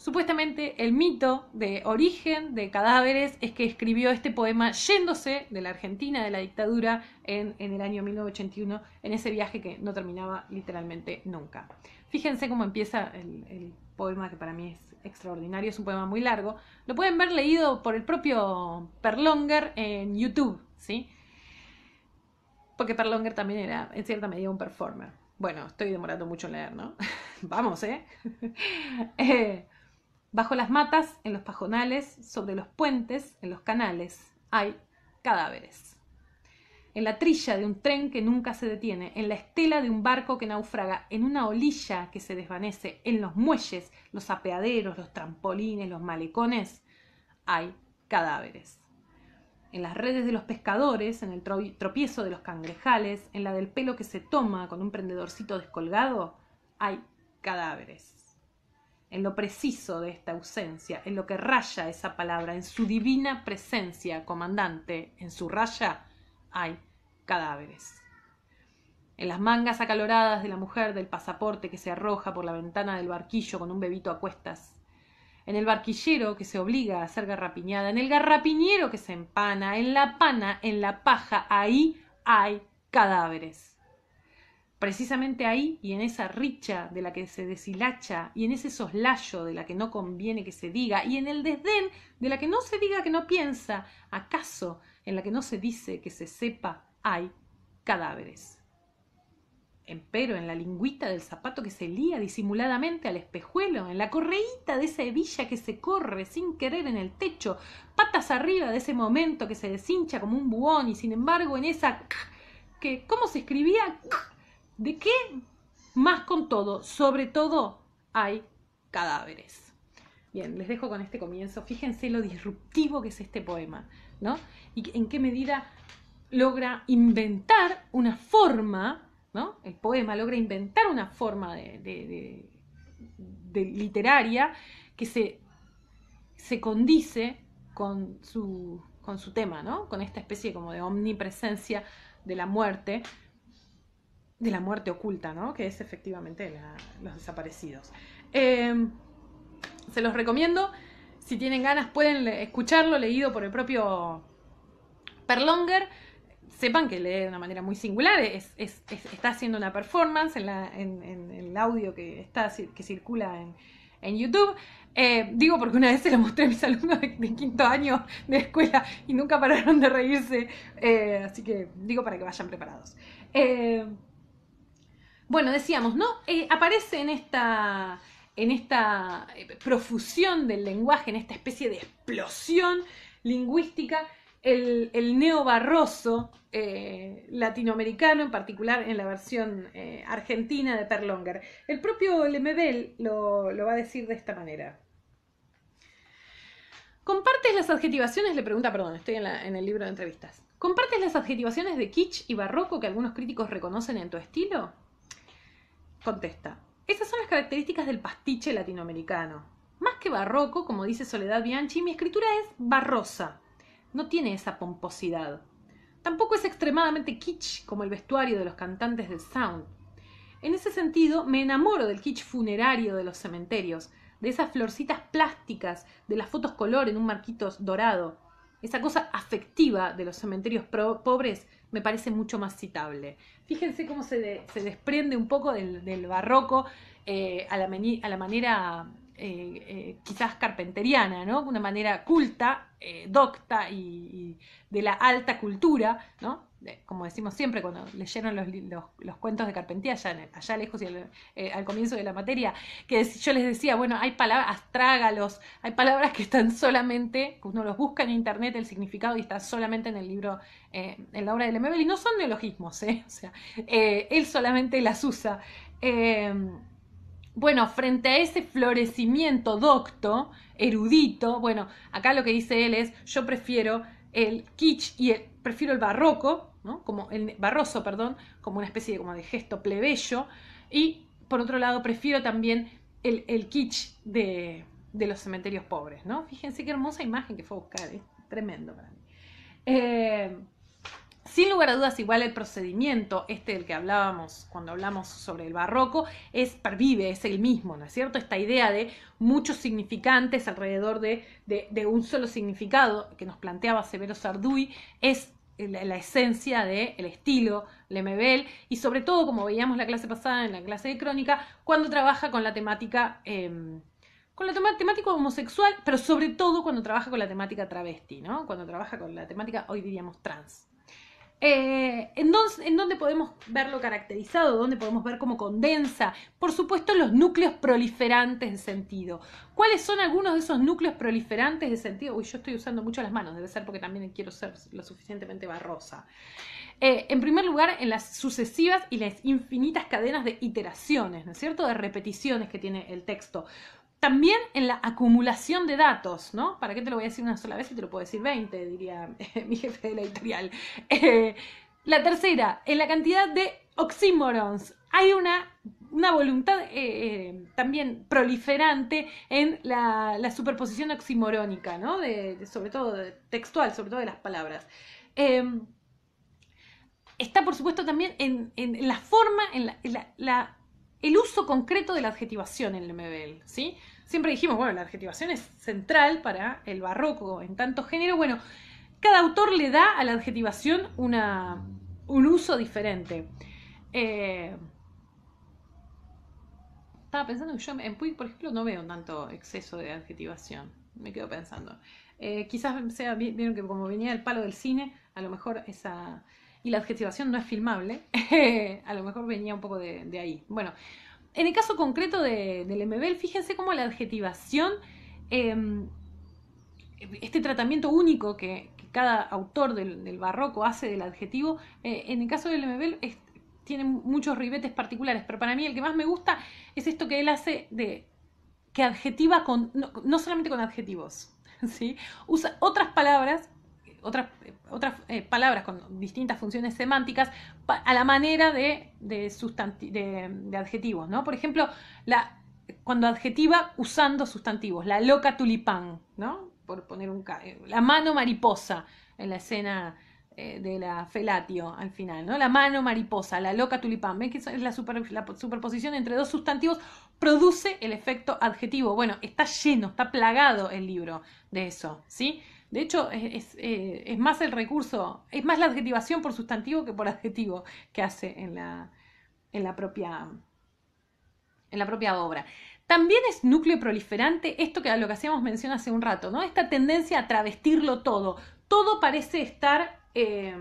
Supuestamente el mito de origen de cadáveres es que escribió este poema yéndose de la Argentina, de la dictadura, en, el año 1981, en ese viaje que no terminaba literalmente nunca. Fíjense cómo empieza el, poema que para mí es extraordinario, es un poema muy largo. Lo pueden ver leído por el propio Perlonger en YouTube, ¿sí? Porque Perlonger también era en cierta medida un performer. Bueno, estoy demorando mucho en leer, ¿no? Vamos, ¿eh? eh Bajo las matas, en los pajonales, sobre los puentes, en los canales, hay cadáveres. En la trilla de un tren que nunca se detiene, en la estela de un barco que naufraga, en una olilla que se desvanece, en los muelles, los apeaderos, los trampolines, los malecones, hay cadáveres. En las redes de los pescadores, en el tropiezo de los cangrejales, en la del pelo que se toma con un prendedorcito descolgado, hay cadáveres en lo preciso de esta ausencia, en lo que raya esa palabra, en su divina presencia, comandante, en su raya hay cadáveres. En las mangas acaloradas de la mujer del pasaporte que se arroja por la ventana del barquillo con un bebito a cuestas. En el barquillero que se obliga a ser garrapiñada, en el garrapiñero que se empana, en la pana, en la paja, ahí hay cadáveres precisamente ahí y en esa richa de la que se deshilacha y en ese soslayo de la que no conviene que se diga y en el desdén de la que no se diga que no piensa, acaso en la que no se dice que se sepa hay cadáveres. Empero en la lingüita del zapato que se lía disimuladamente al espejuelo, en la correíta de esa hebilla que se corre sin querer en el techo, patas arriba de ese momento que se deshincha como un buhón y sin embargo en esa que, ¿cómo se escribía? ¿De qué? Más con todo, sobre todo hay cadáveres. Bien, les dejo con este comienzo. Fíjense lo disruptivo que es este poema, ¿no? Y en qué medida logra inventar una forma, ¿no? El poema logra inventar una forma de, literaria que se, se condice con su, con su tema, ¿no? Con esta especie como de omnipresencia de la muerte, de la muerte oculta, ¿no? Que es efectivamente los desaparecidos. Em, se los recomiendo. Si tienen ganas, pueden escucharlo leído por el propio Perlonger. Sepan que lee de una manera muy singular. está haciendo una performance en, el audio que, está, que circula en, YouTube. Eh, digo porque una vez se lo mostré a mis alumnos de, quinto año de escuela y nunca pararon de reírse. Eh, así que digo para que vayan preparados. Eh, bueno, decíamos, ¿no? Eh, aparece en esta, en esta eh, profusión del lenguaje, en esta especie de explosión lingüística, el, neo neobarroso eh, latinoamericano, en particular en la versión argentina de Perlonger. El propio Lemebel lo, va a decir de esta manera. ¿Compartes las adjetivaciones? Le pregunta, perdón, estoy en, en, el libro de entrevistas. ¿Compartes las adjetivaciones de kitsch y barroco que algunos críticos reconocen en tu estilo? Contesta, esas son las características del pastiche latinoamericano. Más que barroco, como dice Soledad Bianchi, mi escritura es barrosa. No tiene esa pomposidad. Tampoco es extremadamente kitsch como el vestuario de los cantantes del sound. En ese sentido, me enamoro del kitsch funerario de los cementerios, de esas florcitas plásticas, de las fotos color en un marquito dorado, esa cosa afectiva de los cementerios pobres me parece mucho más citable. Fíjense cómo se, desprende un poco del, barroco eh, a, la a, la manera eh, eh, quizás carpenteriana, ¿no? Una manera culta, docta y, y, de la alta cultura, ¿no? como decimos siempre cuando leyeron los, los, cuentos de Carpentía allá, allá lejos y eh, al, comienzo de la materia, que yo les decía, bueno, hay palabras, astrágalos, hay palabras que están solamente, uno los busca en internet el significado y está solamente en el libro, eh, en la obra de Lemebel, y no son neologismos, ¿eh? o sea, él solamente las usa. bueno, frente a ese florecimiento docto, erudito, bueno, acá lo que dice él es, yo prefiero el kitsch y el prefiero el barroco, ¿no? como el barroso, perdón, como una especie de, como de gesto plebeyo, y por otro lado prefiero también el, kitsch de, de, los cementerios pobres, ¿no? Fíjense qué hermosa imagen que fue buscar, es tremendo para mí. Eh, sin lugar a dudas, igual el procedimiento, este del que hablábamos cuando hablamos sobre el barroco, es pervive, es el mismo, ¿no es cierto? Esta idea de muchos significantes alrededor de, un solo significado que nos planteaba Severo Sarduy es la, esencia del estilo, estilo Lemebel y sobre todo, como veíamos la clase pasada en la clase de crónica, cuando trabaja con la temática... Em, con la temática homosexual, pero sobre todo cuando trabaja con la temática travesti, ¿no? Cuando trabaja con la temática, hoy diríamos trans. Eh, ¿en, dónde, podemos verlo caracterizado? ¿Dónde podemos ver cómo condensa? Por supuesto, los núcleos proliferantes de sentido. ¿Cuáles son algunos de esos núcleos proliferantes de sentido? Uy, yo estoy usando mucho las manos, debe ser porque también quiero ser lo suficientemente barrosa. Eh, en primer lugar, en las sucesivas y las infinitas cadenas de iteraciones, ¿no es cierto? De repeticiones que tiene el texto. También en la acumulación de datos, ¿no? ¿Para qué te lo voy a decir una sola vez si te lo puedo decir 20? Diría eh, mi jefe de la editorial. Eh, la tercera, en la cantidad de oxímorons. Hay una, una voluntad eh, también proliferante en la, superposición oximorónica, ¿no? De, sobre todo textual, sobre todo de las palabras em, está por supuesto también en, la forma, en, la, el uso concreto de la adjetivación en el MBL, ¿sí? Siempre dijimos, bueno, la adjetivación es central para el barroco en tanto género. Bueno, cada autor le da a la adjetivación una, un uso diferente. Eh, estaba pensando que yo en Puig, por ejemplo, no veo tanto exceso de adjetivación. Me quedo pensando. Eh, quizás sea, vieron que como venía el palo del cine, a lo mejor esa, y la adjetivación no es filmable, a lo mejor venía un poco de, ahí. Bueno, en el caso concreto de, del MBL, fíjense cómo la adjetivación, em, este tratamiento único que, cada autor del, barroco hace del adjetivo, eh, en el caso del MBL tiene muchos ribetes particulares, pero para mí el que más me gusta es esto que él hace de que adjetiva con, no, no solamente con adjetivos, ¿sí? usa otras palabras otras, otras eh, palabras con distintas funciones semánticas a la manera de, de, adjetivos, ¿no? Por ejemplo, la, cuando adjetiva usando sustantivos, la loca tulipán, ¿no? Por poner un... Eh, la mano mariposa en la escena eh, de la felatio al final, ¿no? La mano mariposa, la loca tulipán. ¿Ven que es la, la superposición entre dos sustantivos? Produce el efecto adjetivo. Bueno, está lleno, está plagado el libro de eso, ¿sí? De hecho, eh, es, más el recurso, es más la adjetivación por sustantivo que por adjetivo que hace en la, en la, propia, obra. También es núcleo proliferante esto que a lo que hacíamos mención hace un rato, ¿no? Esta tendencia a travestirlo todo. Todo parece estar eh,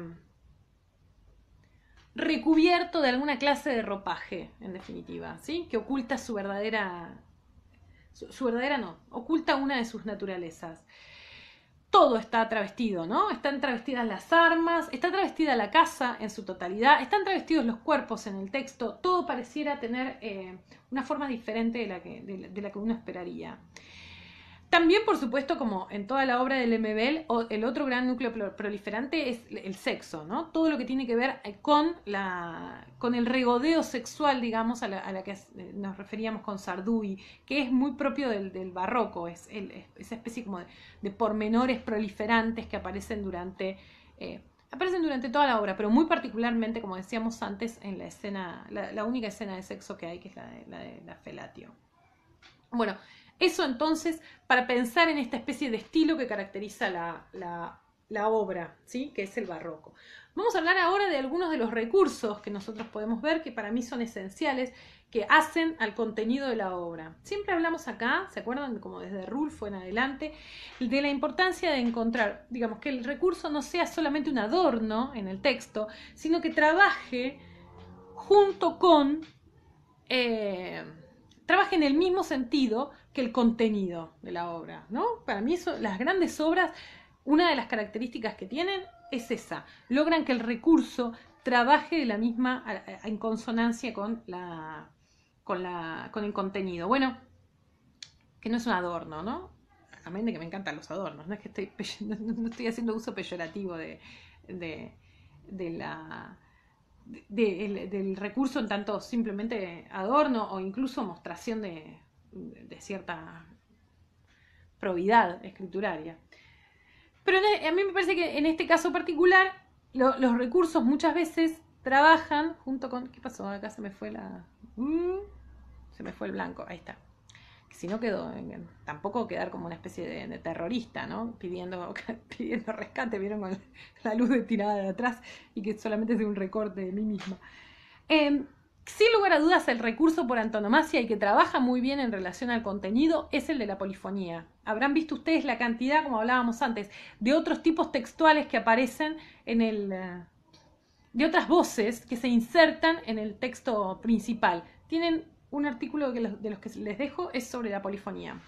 recubierto de alguna clase de ropaje, en definitiva, ¿sí? Que oculta su verdadera. su verdadera no, oculta una de sus naturalezas todo está travestido, ¿no? Están travestidas las armas, está travestida la casa en su totalidad, están travestidos los cuerpos en el texto, todo pareciera tener eh, una forma diferente de la que uno esperaría. También, por supuesto, como en toda la obra del MBL, el otro gran núcleo proliferante es el sexo, ¿no? Todo lo que tiene que ver eh, con, la, con el regodeo sexual, digamos, a la, que eh, nos referíamos con Sarduy, que es muy propio del, barroco, es, esa especie como de, pormenores proliferantes que aparecen durante, eh, aparecen durante toda la obra, pero muy particularmente, como decíamos antes, en la escena, la, única escena de sexo que hay, que es la de la, de, la Felatio. Bueno, eso entonces para pensar en esta especie de estilo que caracteriza la, obra, ¿sí? que es el barroco. Vamos a hablar ahora de algunos de los recursos que nosotros podemos ver que para mí son esenciales, que hacen al contenido de la obra. Siempre hablamos acá, ¿se acuerdan? Como desde Rulfo en adelante, de la importancia de encontrar, digamos, que el recurso no sea solamente un adorno en el texto, sino que trabaje junto con, eh, trabaje en el mismo sentido que el contenido de la obra, ¿no? Para mí eso, las grandes obras, una de las características que tienen es esa, logran que el recurso trabaje de la misma en consonancia con la con la con el contenido. Bueno, que no es un adorno, ¿no? mí de que me encantan los adornos, no es que estoy no estoy haciendo uso peyorativo de, la del recurso en tanto simplemente adorno o incluso mostración de, de cierta probidad escrituraria. Pero e, a mí me parece que en este caso particular los recursos muchas veces trabajan junto con... ¿Qué pasó? Acá se me fue la... Mm, se me fue el blanco, ahí está. Si no quedó, tampoco quedar como una especie de, terrorista, ¿no? Pidiendo, pidiendo rescate, vieron la luz de tirada de atrás y que solamente es un recorte de mí misma. Em, sin lugar a dudas, el recurso por antonomasia y que trabaja muy bien en relación al contenido es el de la polifonía. Habrán visto ustedes la cantidad, como hablábamos antes, de otros tipos textuales que aparecen en el... Eh, de otras voces que se insertan en el texto principal. Tienen un artículo de los que les dejo, es sobre la polifonía.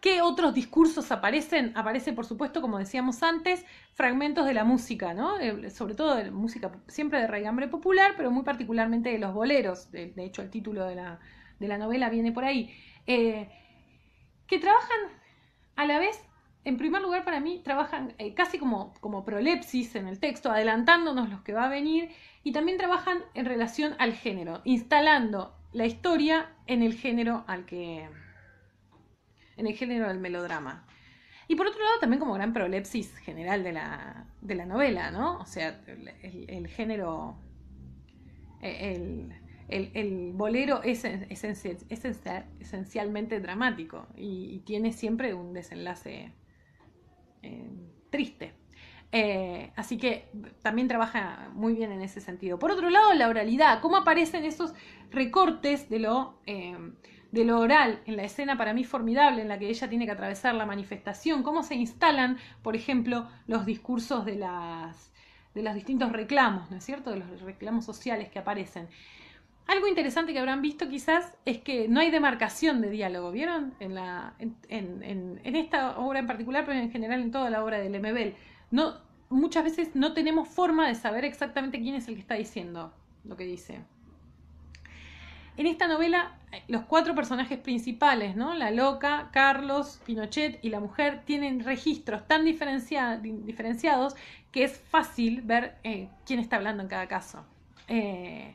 ¿Qué otros discursos aparecen? Aparecen, por supuesto, como decíamos antes, fragmentos de la música, ¿no? Eh, sobre todo de música siempre de raigambre popular, pero muy particularmente de los boleros. De, hecho, el título de la, novela viene por ahí. Eh, que trabajan a la vez en primer lugar, para mí, trabajan eh, casi como, como prolepsis en el texto, adelantándonos los que va a venir, y también trabajan en relación al género, instalando la historia en el género al que, en el género del melodrama. Y por otro lado, también como gran prolepsis general de la, novela, ¿no? O sea, el, género. Eh, el, bolero es esencialmente dramático y, tiene siempre un desenlace em, triste. Eh, así que también trabaja muy bien en ese sentido. Por otro lado, la oralidad, cómo aparecen esos recortes de lo. Em, de lo oral en la escena para mí formidable en la que ella tiene que atravesar la manifestación, cómo se instalan, por ejemplo, los discursos de, las, de los distintos reclamos, ¿no es cierto?, de los reclamos sociales que aparecen. Algo interesante que habrán visto quizás es que no hay demarcación de diálogo, ¿vieron? En, la, en, en, esta obra en particular, pero en general en toda la obra del Lemebel. No, muchas veces no tenemos forma de saber exactamente quién es el que está diciendo lo que dice en esta novela eh, los cuatro personajes principales, ¿no? La loca, Carlos, Pinochet y la mujer tienen registros tan diferenciados que es fácil ver eh, quién está hablando en cada caso. Eh,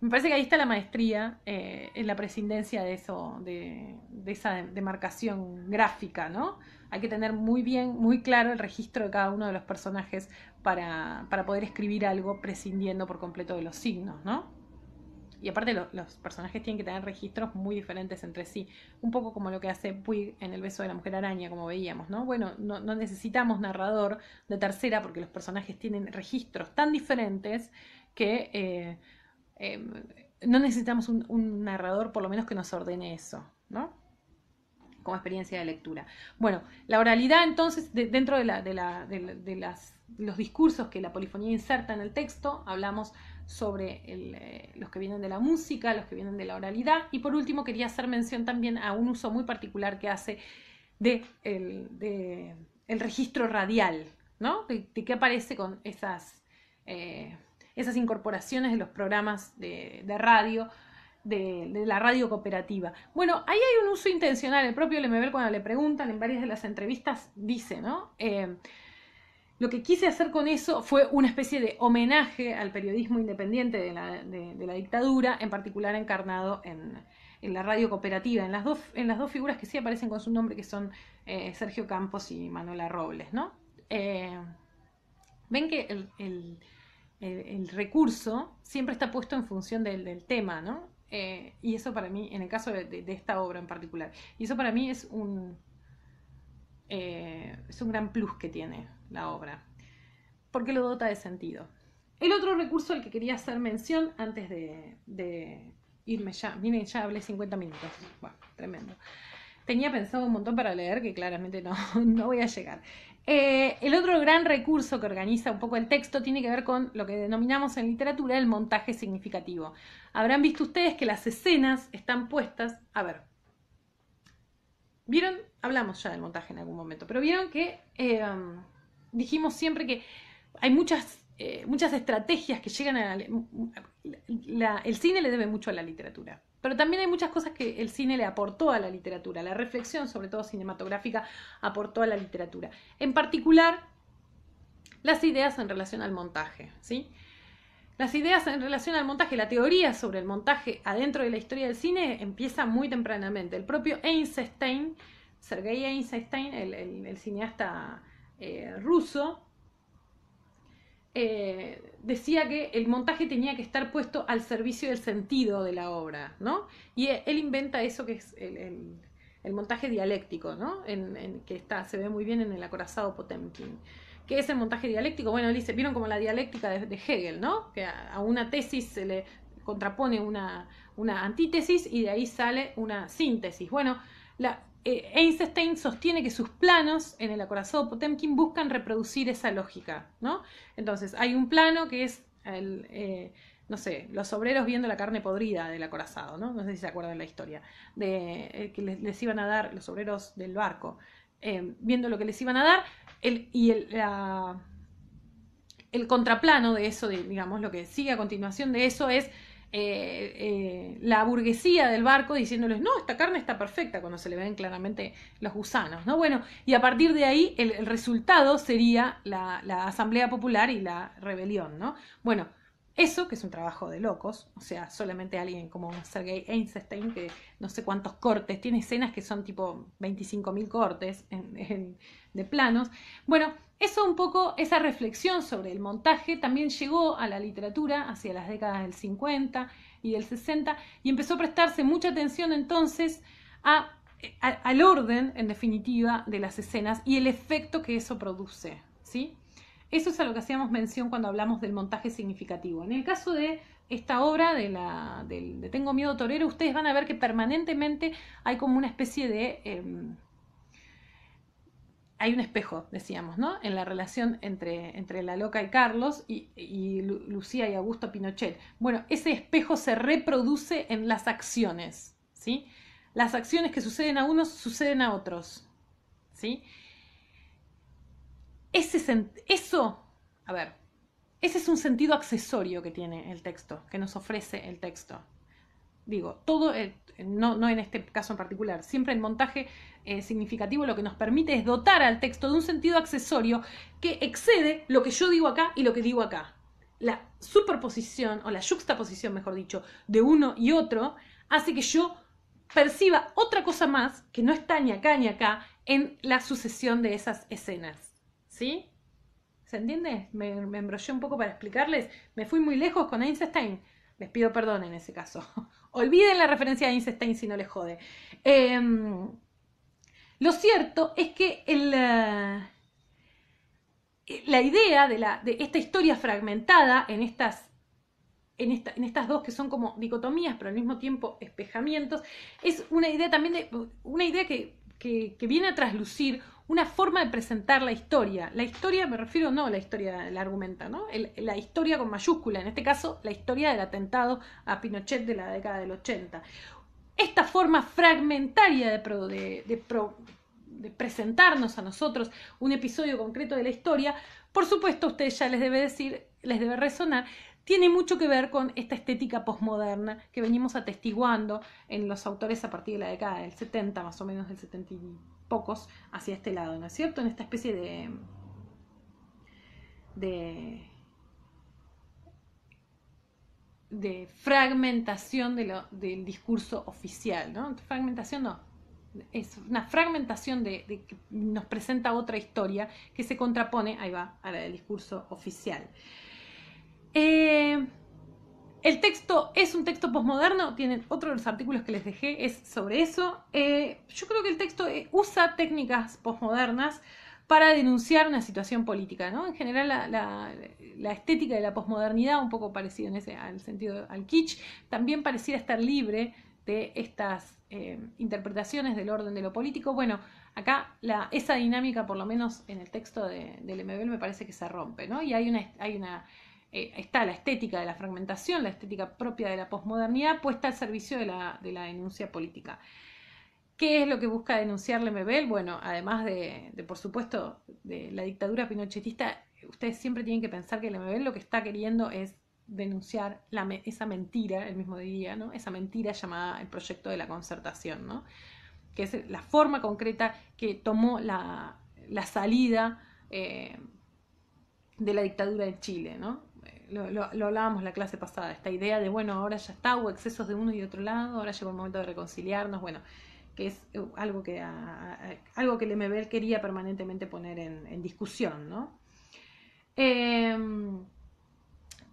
me parece que ahí está la maestría en la prescindencia de eso, de, esa demarcación gráfica, ¿no? Hay que tener muy bien, muy claro el registro de cada uno de los personajes para, poder escribir algo prescindiendo por completo de los signos, y aparte los personajes tienen que tener registros muy diferentes entre sí. Un poco como lo que hace Puig en El beso de la mujer araña, como veíamos, ¿no? Bueno, no, necesitamos narrador de tercera porque los personajes tienen registros tan diferentes que eh, em, no necesitamos un, narrador por lo menos que nos ordene eso, ¿no? como experiencia de lectura. Bueno, la oralidad entonces, dentro de, las, los discursos que la polifonía inserta en el texto, hablamos sobre eh, los que vienen de la música, los que vienen de la oralidad. Y por último, quería hacer mención también a un uso muy particular que hace del registro radial, ¿no? De, que aparece con esas, eh, esas incorporaciones de los programas de, radio. De, la radio cooperativa. Bueno, ahí hay un uso intencional. El propio Lemebel, cuando le preguntan en varias de las entrevistas, dice, ¿no? Eh, lo que quise hacer con eso fue una especie de homenaje al periodismo independiente de la, dictadura, en particular encarnado en, la radio cooperativa, en las, dos, figuras que sí aparecen con su nombre, que son eh, Sergio Campos y Manuela Robles, eh, Ven que el, recurso siempre está puesto en función del, tema, ¿no? Eh, y eso para mí, en el caso de esta obra en particular, y eso para mí es un, eh, es un gran plus que tiene la obra, porque lo dota de sentido. El otro recurso al que quería hacer mención antes de, irme ya, miren, ya hablé 50 minutos, bueno, tremendo. Tenía pensado un montón para leer que claramente no, no voy a llegar. Eh, el otro gran recurso que organiza un poco el texto tiene que ver con lo que denominamos en literatura el montaje significativo. Habrán visto ustedes que las escenas están puestas, a ver, Vieron, hablamos ya del montaje en algún momento, pero vieron que eh, um, dijimos siempre que hay muchas, eh, muchas estrategias que llegan a... el cine le debe mucho a la literatura, pero también hay muchas cosas que el cine le aportó a la literatura, la reflexión, sobre todo cinematográfica, aportó a la literatura. En particular, las ideas en relación al montaje, ¿sí? Las ideas en relación al montaje, la teoría sobre el montaje adentro de la historia del cine empieza muy tempranamente. El propio Einstein, Sergei Einstein, el, cineasta eh, ruso, eh, decía que el montaje tenía que estar puesto al servicio del sentido de la obra, ¿no? Y él inventa eso que es el, montaje dialéctico, ¿no? que está, se ve muy bien en el acorazado Potemkin. ¿Qué es el montaje dialéctico? Bueno, vieron como la dialéctica de, Hegel, ¿no? Que a, una tesis se le contrapone una, antítesis y de ahí sale una síntesis. Bueno, eh, Einstein sostiene que sus planos en el acorazado Potemkin buscan reproducir esa lógica, ¿no? Entonces, hay un plano que es eh, no sé, los obreros viendo la carne podrida del acorazado, ¿no? No sé si se acuerdan de la historia, de eh, que les, iban a dar los obreros del barco, eh, viendo lo que les iban a dar, el, y el, contraplano de eso, de, digamos, lo que sigue a continuación de eso es eh, eh, la burguesía del barco diciéndoles, no, esta carne está perfecta, cuando se le ven claramente los gusanos, ¿no? Bueno, y a partir de ahí el, resultado sería la, la, Asamblea Popular y la rebelión, ¿no? Bueno, eso, que es un trabajo de locos, o sea, solamente alguien como Sergei Einstein, que no sé cuántos cortes, tiene escenas que son tipo 25.000 cortes de planos. Bueno, eso un poco, esa reflexión sobre el montaje también llegó a la literatura hacia las décadas del 50 y del 60 y empezó a prestarse mucha atención entonces al orden, en definitiva, de las escenas y el efecto que eso produce, ¿sí? Eso es a lo que hacíamos mención cuando hablamos del montaje significativo. En el caso de esta obra de, la, de, Tengo Miedo Torero, ustedes van a ver que permanentemente hay como una especie de... Em, hay un espejo, decíamos, ¿no? En la relación entre, la loca y Carlos y, y Lucía y Augusto Pinochet. Bueno, ese espejo se reproduce en las acciones, ¿sí? Las acciones que suceden a unos suceden a otros, ¿sí? Ese eso, a ver, ese es un sentido accesorio que tiene el texto, que nos ofrece el texto. Digo, todo, eh, no, en este caso en particular, siempre el montaje eh, significativo lo que nos permite es dotar al texto de un sentido accesorio que excede lo que yo digo acá y lo que digo acá. La superposición, o la juxtaposición, mejor dicho, de uno y otro, hace que yo perciba otra cosa más que no está ni acá ni acá en la sucesión de esas escenas. ¿Sí? ¿Se entiende? Me, me embrollé un poco para explicarles. Me fui muy lejos con Einstein. Les pido perdón en ese caso. Olviden la referencia a Einstein si no les jode. Em, lo cierto es que eh, la, idea de, esta historia fragmentada en estas, en, estas dos que son como dicotomías, pero al mismo tiempo espejamientos, es una idea también de. una idea que, que viene a traslucir una forma de presentar la historia. La historia, me refiero no a la historia la argumenta, ¿no? la historia con mayúscula, en este caso la historia del atentado a Pinochet de la década del 80. Esta forma fragmentaria de, de presentarnos a nosotros un episodio concreto de la historia, por supuesto, a ustedes ya les debe decir, les debe resonar tiene mucho que ver con esta estética posmoderna que venimos atestiguando en los autores a partir de la década del 70, más o menos del 70 y pocos, hacia este lado, ¿no es cierto? En esta especie de... de fragmentación del discurso oficial, ¿no? Fragmentación no, es una fragmentación de, que nos presenta otra historia que se contrapone, ahí va, a la del discurso oficial. Eh, el texto es un texto posmoderno, tienen otro de los artículos que les dejé, es sobre eso. Eh, yo creo que el texto eh, usa técnicas posmodernas para denunciar una situación política, En general la, estética de la posmodernidad, un poco parecida en ese, al sentido al kitsch, también pareciera estar libre de estas interpretaciones del orden de lo político. Bueno, acá esa dinámica, por lo menos en el texto del MBL, me parece que se rompe, ¿no? Y hay una, hay una eh, está la estética de la fragmentación, la estética propia de la posmodernidad puesta al servicio de la, denuncia política. ¿Qué es lo que busca denunciar Lemebel? Bueno, además de, por supuesto, de la dictadura pinochetista, ustedes siempre tienen que pensar que Lemebel lo que está queriendo es denunciar esa mentira, el mismo diría, ¿no? Esa mentira llamada el proyecto de la concertación, ¿no? Que es la forma concreta que tomó la, salida eh, de la dictadura de Chile, ¿no? lo, hablábamos la clase pasada, esta idea de, bueno, ahora ya está, hubo excesos de uno y otro lado, ahora llegó el momento de reconciliarnos, bueno, que es eh, algo que, algo que el MBL quería permanentemente poner en, discusión, ¿no? Em,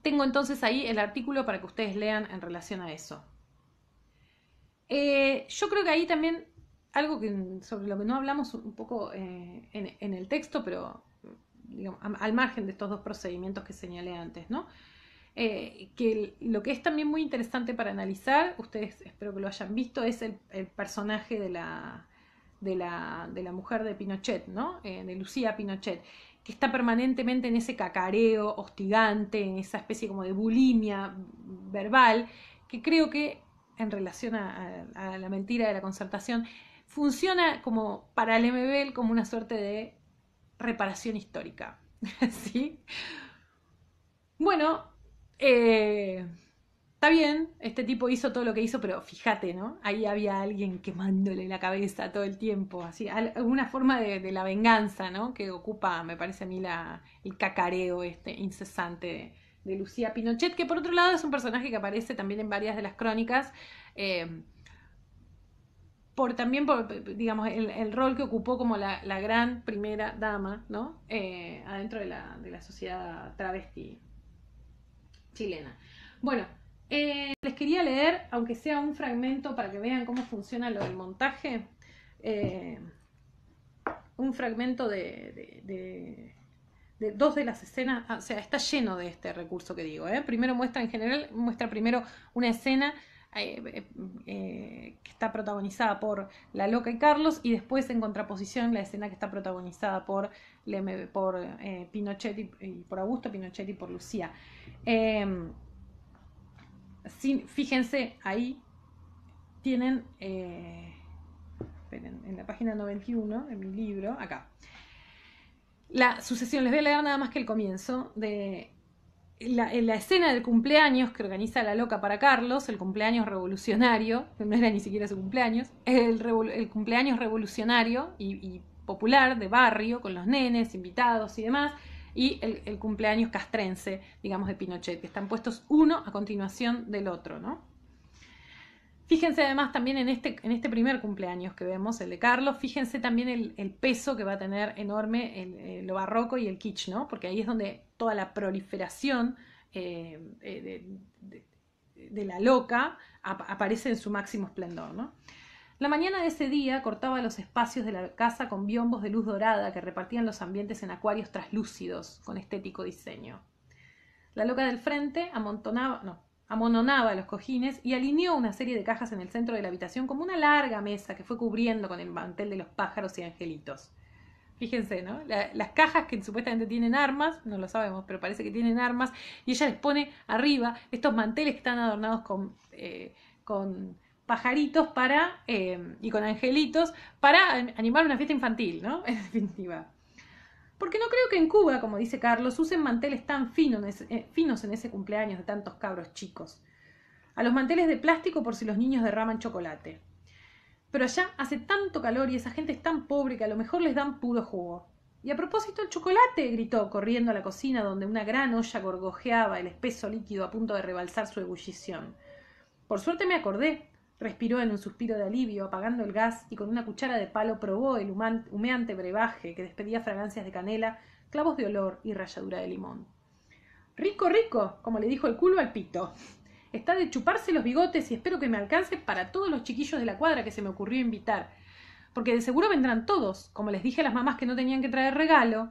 tengo entonces ahí el artículo para que ustedes lean en relación a eso. Eh, yo creo que ahí también algo sobre lo que no hablamos un poco eh, en, el texto, pero al margen de estos dos procedimientos que señalé antes, ¿no? Eh, que lo que es también muy interesante para analizar, ustedes espero que lo hayan visto, es el, personaje de la, de la, mujer de Pinochet, ¿no? Eh, de Lucía Pinochet, que está permanentemente en ese cacareo hostigante, en esa especie como de bulimia verbal, que creo que en relación a, la mentira de la concertación, funciona como para el MBL como una suerte de reparación histórica. ¿Sí? Bueno, eh, está bien, este tipo hizo todo lo que hizo, pero fíjate, ¿no? Ahí había alguien quemándole la cabeza todo el tiempo, así, alguna forma de, la venganza, ¿no? Que ocupa, me parece a mí, la, el cacareo este incesante de, Lucía Pinochet, que por otro lado es un personaje que aparece también en varias de las crónicas. Eh, por también por, digamos, el, rol que ocupó como la, gran primera dama, ¿no? Eh, adentro de la, sociedad travesti chilena. Bueno, eh, les quería leer, aunque sea un fragmento para que vean cómo funciona lo del montaje, eh, un fragmento de, de, dos de las escenas, ah, o sea, está lleno de este recurso que digo. ¿eh? Primero muestra en general, muestra primero una escena eh, eh, eh, que está protagonizada por La Loca y Carlos, y después en contraposición la escena que está protagonizada por, por Pinochet y, por Augusto Pinochet y por Lucía. Em, fíjense, ahí tienen, en la página 91 de mi libro, acá, la sucesión. Les voy a leer nada más que el comienzo de en la, escena del cumpleaños que organiza la loca para Carlos, el cumpleaños revolucionario, que no era ni siquiera su cumpleaños, el, cumpleaños revolucionario y, popular de barrio, con los nenes, invitados y demás, y el, cumpleaños castrense, digamos, de Pinochet, que están puestos uno a continuación del otro, ¿no? Fíjense además también en este, en este primer cumpleaños que vemos, el de Carlos, fíjense también el, el peso que va a tener enorme lo barroco y el kitsch, ¿no? Porque ahí es donde toda la proliferación eh, eh, de, la loca aparece en su máximo esplendor. La mañana de ese día cortaba los espacios de la casa con biombos de luz dorada que repartían los ambientes en acuarios traslúcidos con estético diseño. La loca del frente amontonaba, amononaba los cojines y alineó una serie de cajas en el centro de la habitación como una larga mesa que fue cubriendo con el mantel de los pájaros y angelitos. Fíjense, ¿no? las cajas que supuestamente tienen armas, no lo sabemos, pero parece que tienen armas, y ella les pone arriba estos manteles que están adornados con, eh, con pajaritos para, eh, y con angelitos para animar una fiesta infantil, ¿no? En definitiva. Porque no creo que en Cuba, como dice Carlos, usen manteles tan finos, eh, finos en ese cumpleaños de tantos cabros chicos. A los manteles de plástico por si los niños derraman chocolate. Pero allá hace tanto calor y esa gente es tan pobre que a lo mejor les dan puro jugo. Y a propósito el chocolate, gritó, corriendo a la cocina donde una gran olla gorgojeaba el espeso líquido a punto de rebalsar su ebullición. Por suerte me acordé, respiró en un suspiro de alivio, apagando el gas y con una cuchara de palo probó el humeante brebaje que despedía fragancias de canela, clavos de olor y ralladura de limón. Rico, rico, como le dijo el culo al pito. Está de chuparse los bigotes y espero que me alcance para todos los chiquillos de la cuadra que se me ocurrió invitar. Porque de seguro vendrán todos, como les dije a las mamás que no tenían que traer regalo.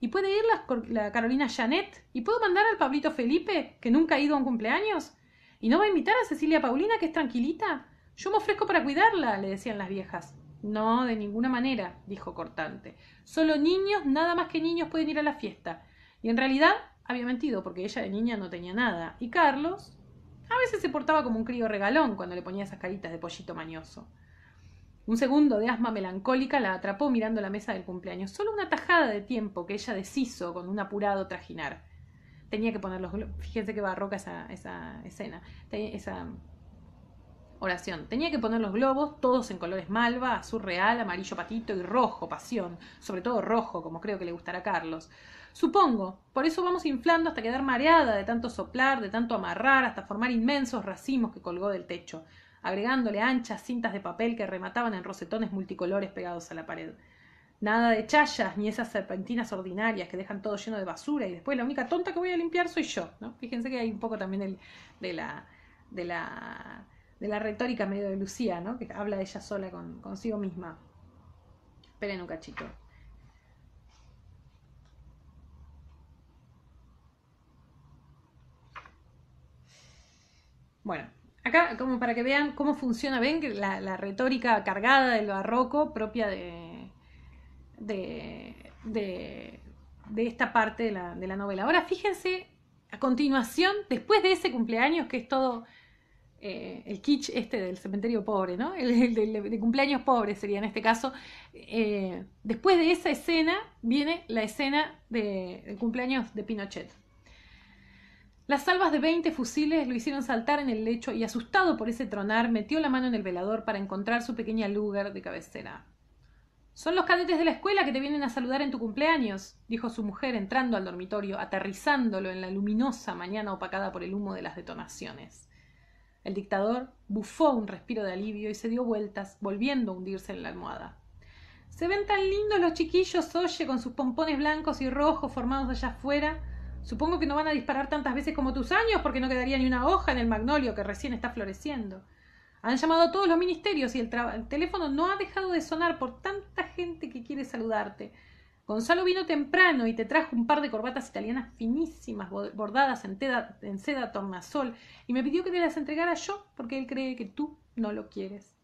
Y puede ir la, la Carolina Janet. ¿Y puedo mandar al Pablito Felipe, que nunca ha ido a un cumpleaños? ¿Y no va a invitar a Cecilia Paulina, que es tranquilita? Yo me ofrezco para cuidarla, le decían las viejas. No, de ninguna manera, dijo Cortante. Solo niños, nada más que niños, pueden ir a la fiesta. Y en realidad había mentido, porque ella de niña no tenía nada. Y Carlos a veces se portaba como un crío regalón cuando le ponía esas caritas de pollito mañoso. Un segundo de asma melancólica la atrapó mirando la mesa del cumpleaños. Solo una tajada de tiempo que ella deshizo con un apurado trajinar. Tenía que poner los globos. Fíjense qué barroca esa, esa escena, esa oración. Tenía que poner los globos, todos en colores malva, azul real, amarillo patito y rojo, pasión. Sobre todo rojo, como creo que le gustará a Carlos. Supongo, por eso vamos inflando hasta quedar mareada de tanto soplar, de tanto amarrar, hasta formar inmensos racimos que colgó del techo, agregándole anchas cintas de papel que remataban en rosetones multicolores pegados a la pared. Nada de chayas ni esas serpentinas ordinarias que dejan todo lleno de basura y después la única tonta que voy a limpiar soy yo, ¿no? Fíjense que hay un poco también el, de la... De la de la retórica medio de Lucía, ¿no? Que habla ella sola con, consigo misma. Esperen un cachito. Bueno, acá como para que vean cómo funciona, ven la, retórica cargada del barroco propia de, de, esta parte de la, de la, novela. Ahora fíjense, a continuación, después de ese cumpleaños, que es todo eh, el kitsch este del cementerio pobre, ¿no? El, de cumpleaños pobre sería en este caso. Eh, después de esa escena viene la escena del cumpleaños de Pinochet. Las salvas de 20 fusiles lo hicieron saltar en el lecho y, asustado por ese tronar, metió la mano en el velador para encontrar su pequeña lugar de cabecera. Son los cadetes de la escuela que te vienen a saludar en tu cumpleaños, dijo su mujer entrando al dormitorio, aterrizándolo en la luminosa mañana opacada por el humo de las detonaciones. El dictador bufó un respiro de alivio y se dio vueltas, volviendo a hundirse en la almohada. Se ven tan lindos los chiquillos, oye, con sus pompones blancos y rojos formados allá afuera. Supongo que no van a disparar tantas veces como tus años porque no quedaría ni una hoja en el magnolio que recién está floreciendo. Han llamado todos los ministerios y el, teléfono no ha dejado de sonar por tanta gente que quiere saludarte. Gonzalo vino temprano y te trajo un par de corbatas italianas finísimas, bordadas en, en seda tornasol, y me pidió que te las entregara yo porque él cree que tú no lo quieres.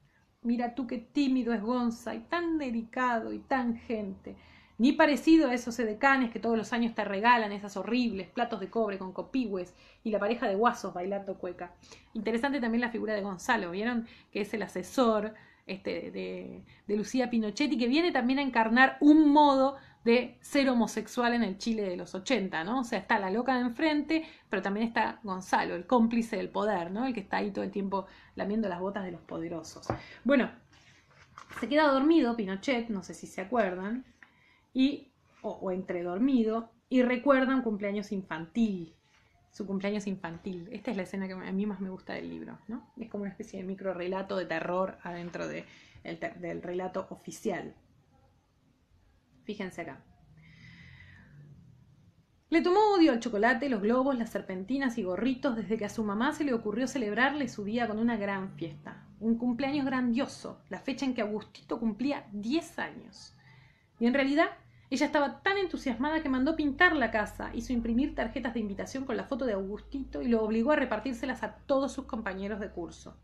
Mira tú qué tímido es Gonza y tan delicado y tan gente ni parecido a esos edecanes que todos los años te regalan esas horribles platos de cobre con copigües y la pareja de guasos bailando cueca. Interesante también la figura de Gonzalo, ¿vieron? Que es el asesor este, de, Lucía Pinochet y que viene también a encarnar un modo de ser homosexual en el Chile de los 80, ¿no? O sea, está la loca de enfrente, pero también está Gonzalo, el cómplice del poder, ¿no? El que está ahí todo el tiempo lamiendo las botas de los poderosos. Bueno, se queda dormido Pinochet, no sé si se acuerdan, y, o, entre dormido y recuerda un cumpleaños infantil, su cumpleaños infantil. Esta es la escena que a mí más me gusta del libro, ¿no? Es como una especie de micro relato de terror adentro del relato oficial. Fíjense acá. Le tomó odio al chocolate, los globos, las serpentinas y gorritos desde que a su mamá se le ocurrió celebrarle su día con una gran fiesta. Un cumpleaños grandioso, la fecha en que Agustito cumplía 10 años. Y en realidad, ella estaba tan entusiasmada que mandó pintar la casa, hizo imprimir tarjetas de invitación con la foto de Augustito y lo obligó a repartírselas a todos sus compañeros de curso.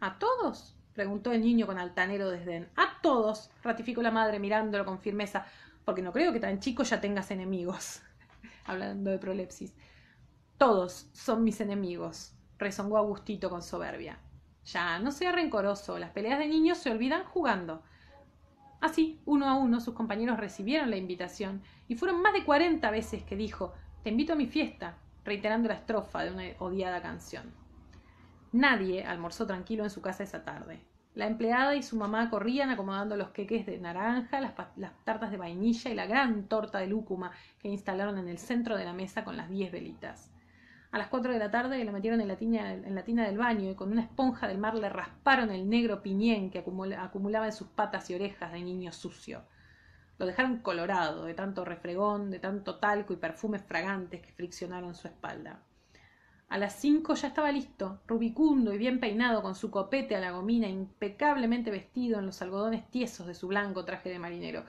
¿A todos? preguntó el niño con altanero desdén. A todos, ratificó la madre mirándolo con firmeza, porque no creo que tan chico ya tengas enemigos. Hablando de prolepsis. Todos son mis enemigos, rezongó Augustito con soberbia. Ya, no sea rencoroso, las peleas de niños se olvidan jugando. Así, uno a uno, sus compañeros recibieron la invitación y fueron más de 40 veces que dijo, te invito a mi fiesta, reiterando la estrofa de una odiada canción. Nadie almorzó tranquilo en su casa esa tarde. La empleada y su mamá corrían acomodando los queques de naranja, las, las, tartas de vainilla y la gran torta de lúcuma que instalaron en el centro de la mesa con las diez velitas a las cuatro de la tarde y metieron en la, en tina del baño y con una esponja del mar le rasparon el negro piñén que acumulaba en sus patas y orejas de niño sucio. Lo dejaron colorado de tanto refregón, de tanto talco y perfumes fragantes que friccionaron su espalda. A las cinco ya estaba listo, rubicundo y bien peinado, con su copete a la gomina, impecablemente vestido en los algodones tiesos de su blanco traje de marinero.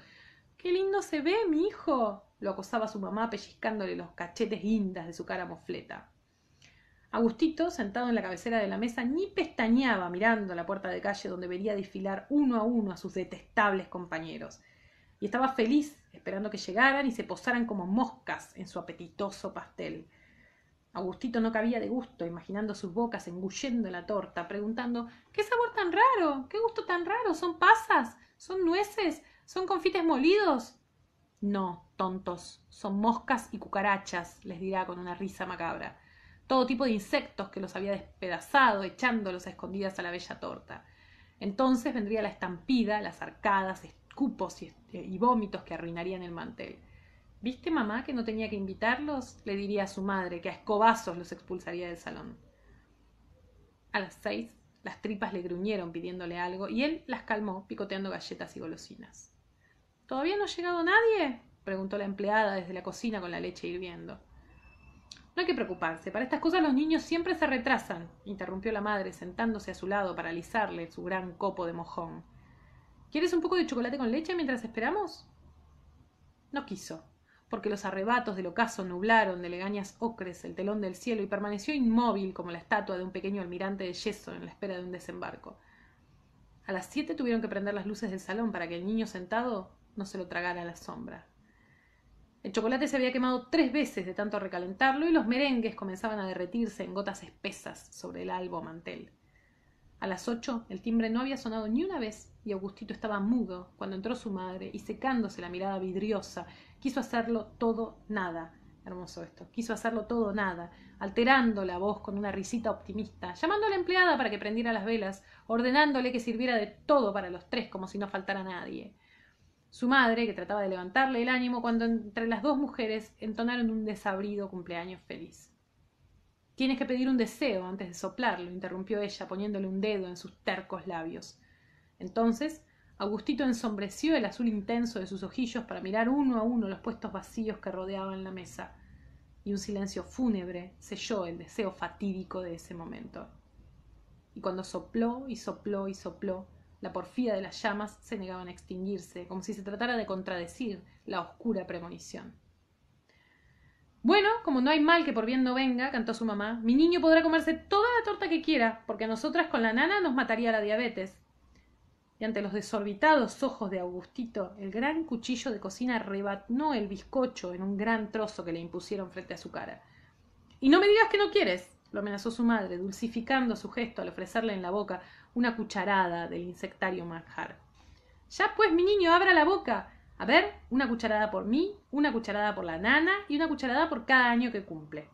¡Qué lindo se ve, mi hijo! lo acosaba su mamá pellizcándole los cachetes guindas de su cara mofleta. Agustito, sentado en la cabecera de la mesa, ni pestañeaba mirando la puerta de calle donde vería desfilar uno a uno a sus detestables compañeros. Y estaba feliz esperando que llegaran y se posaran como moscas en su apetitoso pastel. Agustito no cabía de gusto, imaginando sus bocas engullendo la torta, preguntando ¿Qué sabor tan raro? ¿Qué gusto tan raro? ¿Son pasas? ¿Son nueces? ¿Son confites molidos? No, tontos, son moscas y cucarachas, les dirá con una risa macabra. Todo tipo de insectos que los había despedazado, echándolos a escondidas a la bella torta. Entonces vendría la estampida, las arcadas, escupos y, vómitos que arruinarían el mantel. ¿Viste, mamá, que no tenía que invitarlos? le diría a su madre, que a escobazos los expulsaría del salón. A las seis, las tripas le gruñeron pidiéndole algo y él las calmó picoteando galletas y golosinas. ¿Todavía no ha llegado nadie? preguntó la empleada desde la cocina con la leche hirviendo. No hay que preocuparse, para estas cosas los niños siempre se retrasan, interrumpió la madre, sentándose a su lado para alisarle su gran copo de mojón. ¿Quieres un poco de chocolate con leche mientras esperamos? No quiso, porque los arrebatos del ocaso nublaron de legañas ocres el telón del cielo y permaneció inmóvil como la estatua de un pequeño almirante de yeso en la espera de un desembarco. A las siete tuvieron que prender las luces del salón para que el niño sentado no se lo tragara la sombra. El chocolate se había quemado tres veces de tanto recalentarlo y los merengues comenzaban a derretirse en gotas espesas sobre el albo mantel. A las ocho el timbre no había sonado ni una vez y Augustito estaba mudo cuando entró su madre y secándose la mirada vidriosa quiso hacerlo todo nada. Hermoso esto. Quiso hacerlo todo nada, alterando la voz con una risita optimista, llamando a la empleada para que prendiera las velas, ordenándole que sirviera de todo para los tres como si no faltara nadie su madre, que trataba de levantarle el ánimo, cuando entre las dos mujeres entonaron un desabrido cumpleaños feliz. Tienes que pedir un deseo antes de soplarlo, interrumpió ella, poniéndole un dedo en sus tercos labios. Entonces, Agustito ensombreció el azul intenso de sus ojillos para mirar uno a uno los puestos vacíos que rodeaban la mesa, y un silencio fúnebre selló el deseo fatídico de ese momento. Y cuando sopló y sopló y sopló, la porfía de las llamas se negaban a extinguirse, como si se tratara de contradecir la oscura premonición. Bueno, como no hay mal que por bien no venga, cantó su mamá, mi niño podrá comerse toda la torta que quiera, porque a nosotras con la nana nos mataría la diabetes. Y ante los desorbitados ojos de Augustito, el gran cuchillo de cocina rebatnó el bizcocho en un gran trozo que le impusieron frente a su cara. Y no me digas que no quieres, lo amenazó su madre, dulcificando su gesto al ofrecerle en la boca una cucharada del insectario manjar. Ya pues, mi niño, abra la boca. A ver, una cucharada por mí, una cucharada por la nana y una cucharada por cada año que cumple.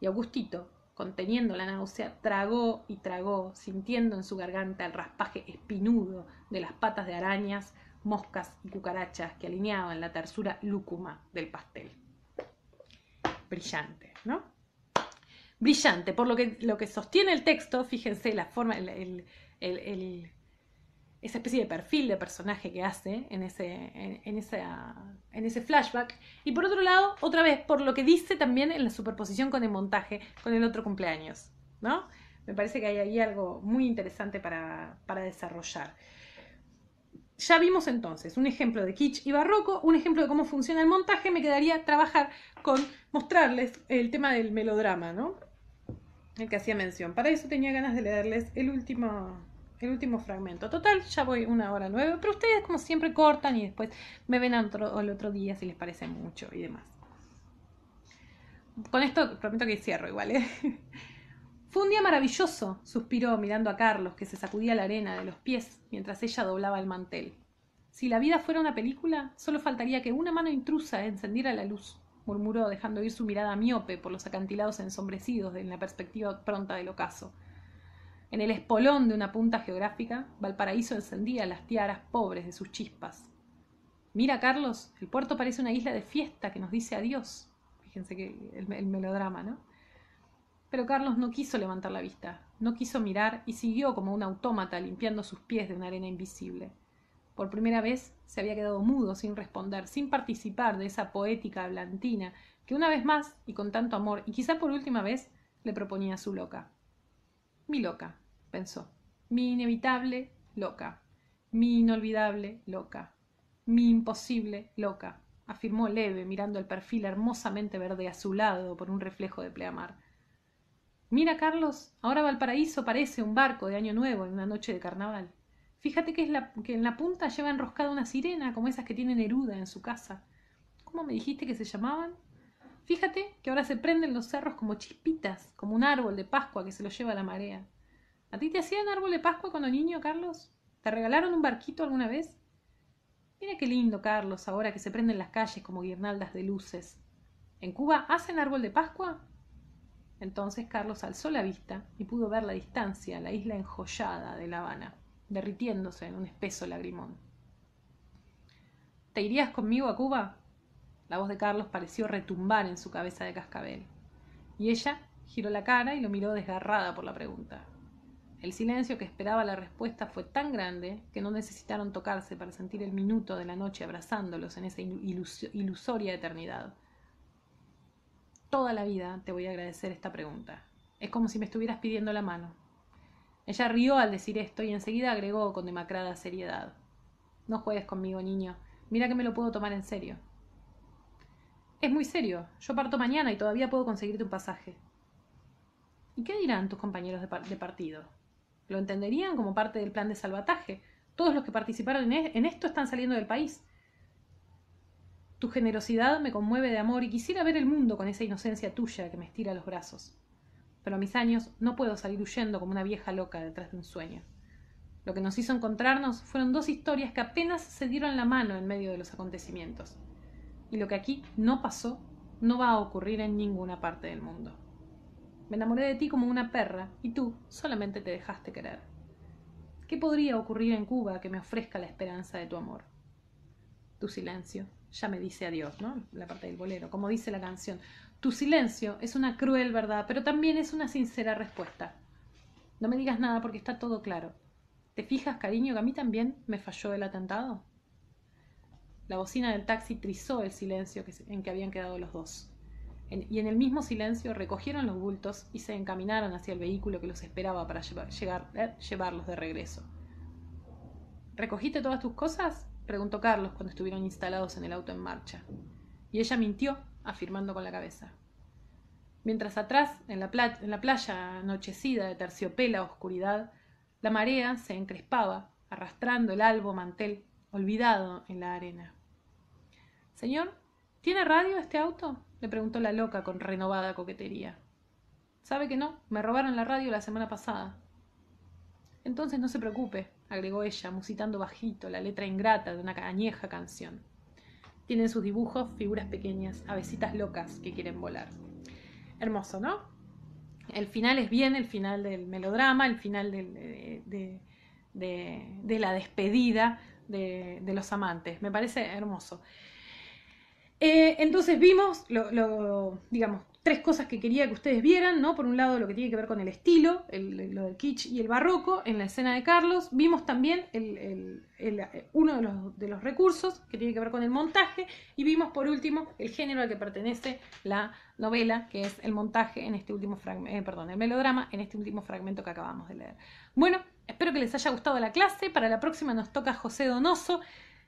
Y Augustito, conteniendo la náusea, tragó y tragó, sintiendo en su garganta el raspaje espinudo de las patas de arañas, moscas y cucarachas que alineaban la tersura lúcuma del pastel. Brillante, ¿no? brillante, por lo que, lo que sostiene el texto, fíjense la forma, el, esa especie de perfil de personaje que hace en ese, en, en ese flashback. Y por otro lado, otra vez, por lo que dice también en la superposición con el montaje, con el otro cumpleaños, ¿no? Me parece que hay ahí algo muy interesante para desarrollar ya vimos entonces un ejemplo de kitsch y barroco, un ejemplo de cómo funciona el montaje, me quedaría trabajar con mostrarles el tema del melodrama, ¿no? El que hacía mención. Para eso tenía ganas de leerles el último, el último fragmento. Total, ya voy una hora nueve, pero ustedes como siempre cortan y después me ven otro, el otro día si les parece mucho y demás. Con esto prometo que cierro igual, ¿eh? Fue un día maravilloso, suspiró mirando a Carlos, que se sacudía la arena de los pies mientras ella doblaba el mantel. Si la vida fuera una película, solo faltaría que una mano intrusa encendiera la luz, murmuró, dejando ir su mirada miope por los acantilados ensombrecidos en la perspectiva pronta del ocaso. En el espolón de una punta geográfica, Valparaíso encendía las tiaras pobres de sus chispas. Mira, Carlos, el puerto parece una isla de fiesta que nos dice adiós. Fíjense que el melodrama, ¿no? Pero Carlos no quiso levantar la vista, no quiso mirar y siguió como un autómata limpiando sus pies de una arena invisible. Por primera vez se había quedado mudo sin responder, sin participar de esa poética hablantina que una vez más y con tanto amor y quizá por última vez le proponía su loca. Mi loca, pensó. Mi inevitable loca. Mi inolvidable loca. Mi imposible loca, afirmó leve mirando el perfil hermosamente verde azulado por un reflejo de pleamar. Mira, Carlos, ahora Valparaíso parece un barco de Año Nuevo en una noche de carnaval. Fíjate que, es la, que en la punta lleva enroscada una sirena, como esas que tienen Neruda en su casa. ¿Cómo me dijiste que se llamaban? Fíjate que ahora se prenden los cerros como chispitas, como un árbol de Pascua que se lo lleva a la marea. ¿A ti te hacían árbol de Pascua cuando niño, Carlos? ¿Te regalaron un barquito alguna vez? Mira qué lindo, Carlos, ahora que se prenden las calles como guirnaldas de luces. ¿En Cuba hacen árbol de Pascua? Entonces Carlos alzó la vista y pudo ver la distancia, la isla enjollada de La Habana, derritiéndose en un espeso lagrimón. ¿Te irías conmigo a Cuba? La voz de Carlos pareció retumbar en su cabeza de cascabel. Y ella giró la cara y lo miró desgarrada por la pregunta. El silencio que esperaba la respuesta fue tan grande que no necesitaron tocarse para sentir el minuto de la noche abrazándolos en esa ilusoria eternidad toda la vida te voy a agradecer esta pregunta. Es como si me estuvieras pidiendo la mano. Ella rió al decir esto y enseguida agregó con demacrada seriedad. No juegues conmigo, niño. Mira que me lo puedo tomar en serio. Es muy serio. Yo parto mañana y todavía puedo conseguirte un pasaje. ¿Y qué dirán tus compañeros de, partido? ¿Lo entenderían como parte del plan de salvataje? Todos los que participaron en, e-, en esto están saliendo del país. Tu generosidad me conmueve de amor y quisiera ver el mundo con esa inocencia tuya que me estira los brazos. Pero a mis años no puedo salir huyendo como una vieja loca detrás de un sueño. Lo que nos hizo encontrarnos fueron dos historias que apenas se dieron la mano en medio de los acontecimientos. Y lo que aquí no pasó no va a ocurrir en ninguna parte del mundo. Me enamoré de ti como una perra y tú solamente te dejaste querer. ¿Qué podría ocurrir en Cuba que me ofrezca la esperanza de tu amor? Tu silencio ya me dice adiós, ¿no? La parte del bolero, como dice la canción. Tu silencio es una cruel verdad, pero también es una sincera respuesta. No me digas nada porque está todo claro. ¿Te fijas, cariño, que a mí también me falló el atentado? La bocina del taxi trizó el silencio en que habían quedado los dos. y en el mismo silencio recogieron los bultos y se encaminaron hacia el vehículo que los esperaba para llevar, eh, llevarlos de regreso. ¿Recogiste todas tus cosas? preguntó Carlos cuando estuvieron instalados en el auto en marcha. Y ella mintió, afirmando con la cabeza. Mientras atrás, en la, playa, en la playa anochecida de terciopela oscuridad, la marea se encrespaba, arrastrando el albo mantel, olvidado en la arena. Señor, ¿tiene radio este auto? le preguntó la loca con renovada coquetería. Sabe que no, me robaron la radio la semana pasada. Entonces no se preocupe, agregó ella, musitando bajito la letra ingrata de una añeja canción. Tienen sus dibujos, figuras pequeñas, avesitas locas que quieren volar. Hermoso, ¿no? El final es bien el final del melodrama, el final de, de, la despedida de, los amantes. Me parece hermoso. Eh, entonces vimos, lo, digamos, tres cosas que quería que ustedes vieran, ¿no? Por un lado, lo que tiene que ver con el estilo, lo del kitsch y el barroco en la escena de Carlos. Vimos también uno de los, recursos que tiene que ver con el montaje. Y vimos, por último, el género al que pertenece la novela, que es el montaje en este último fragmento, eh, perdón, el melodrama en este último fragmento que acabamos de leer. Bueno, espero que les haya gustado la clase. Para la próxima nos toca José Donoso.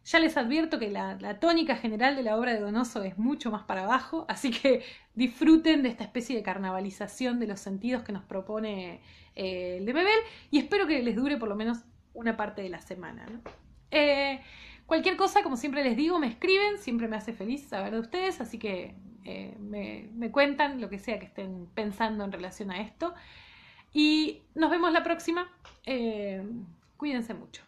Ya les advierto que la, tónica general de la obra de Donoso es mucho más para abajo, así que disfruten de esta especie de carnavalización de los sentidos que nos propone eh, el de Bebel y espero que les dure por lo menos una parte de la semana. Eh, cualquier cosa, como siempre les digo, me escriben, siempre me hace feliz saber de ustedes, así que eh, me, cuentan lo que sea que estén pensando en relación a esto. Y nos vemos la próxima. cuídense mucho.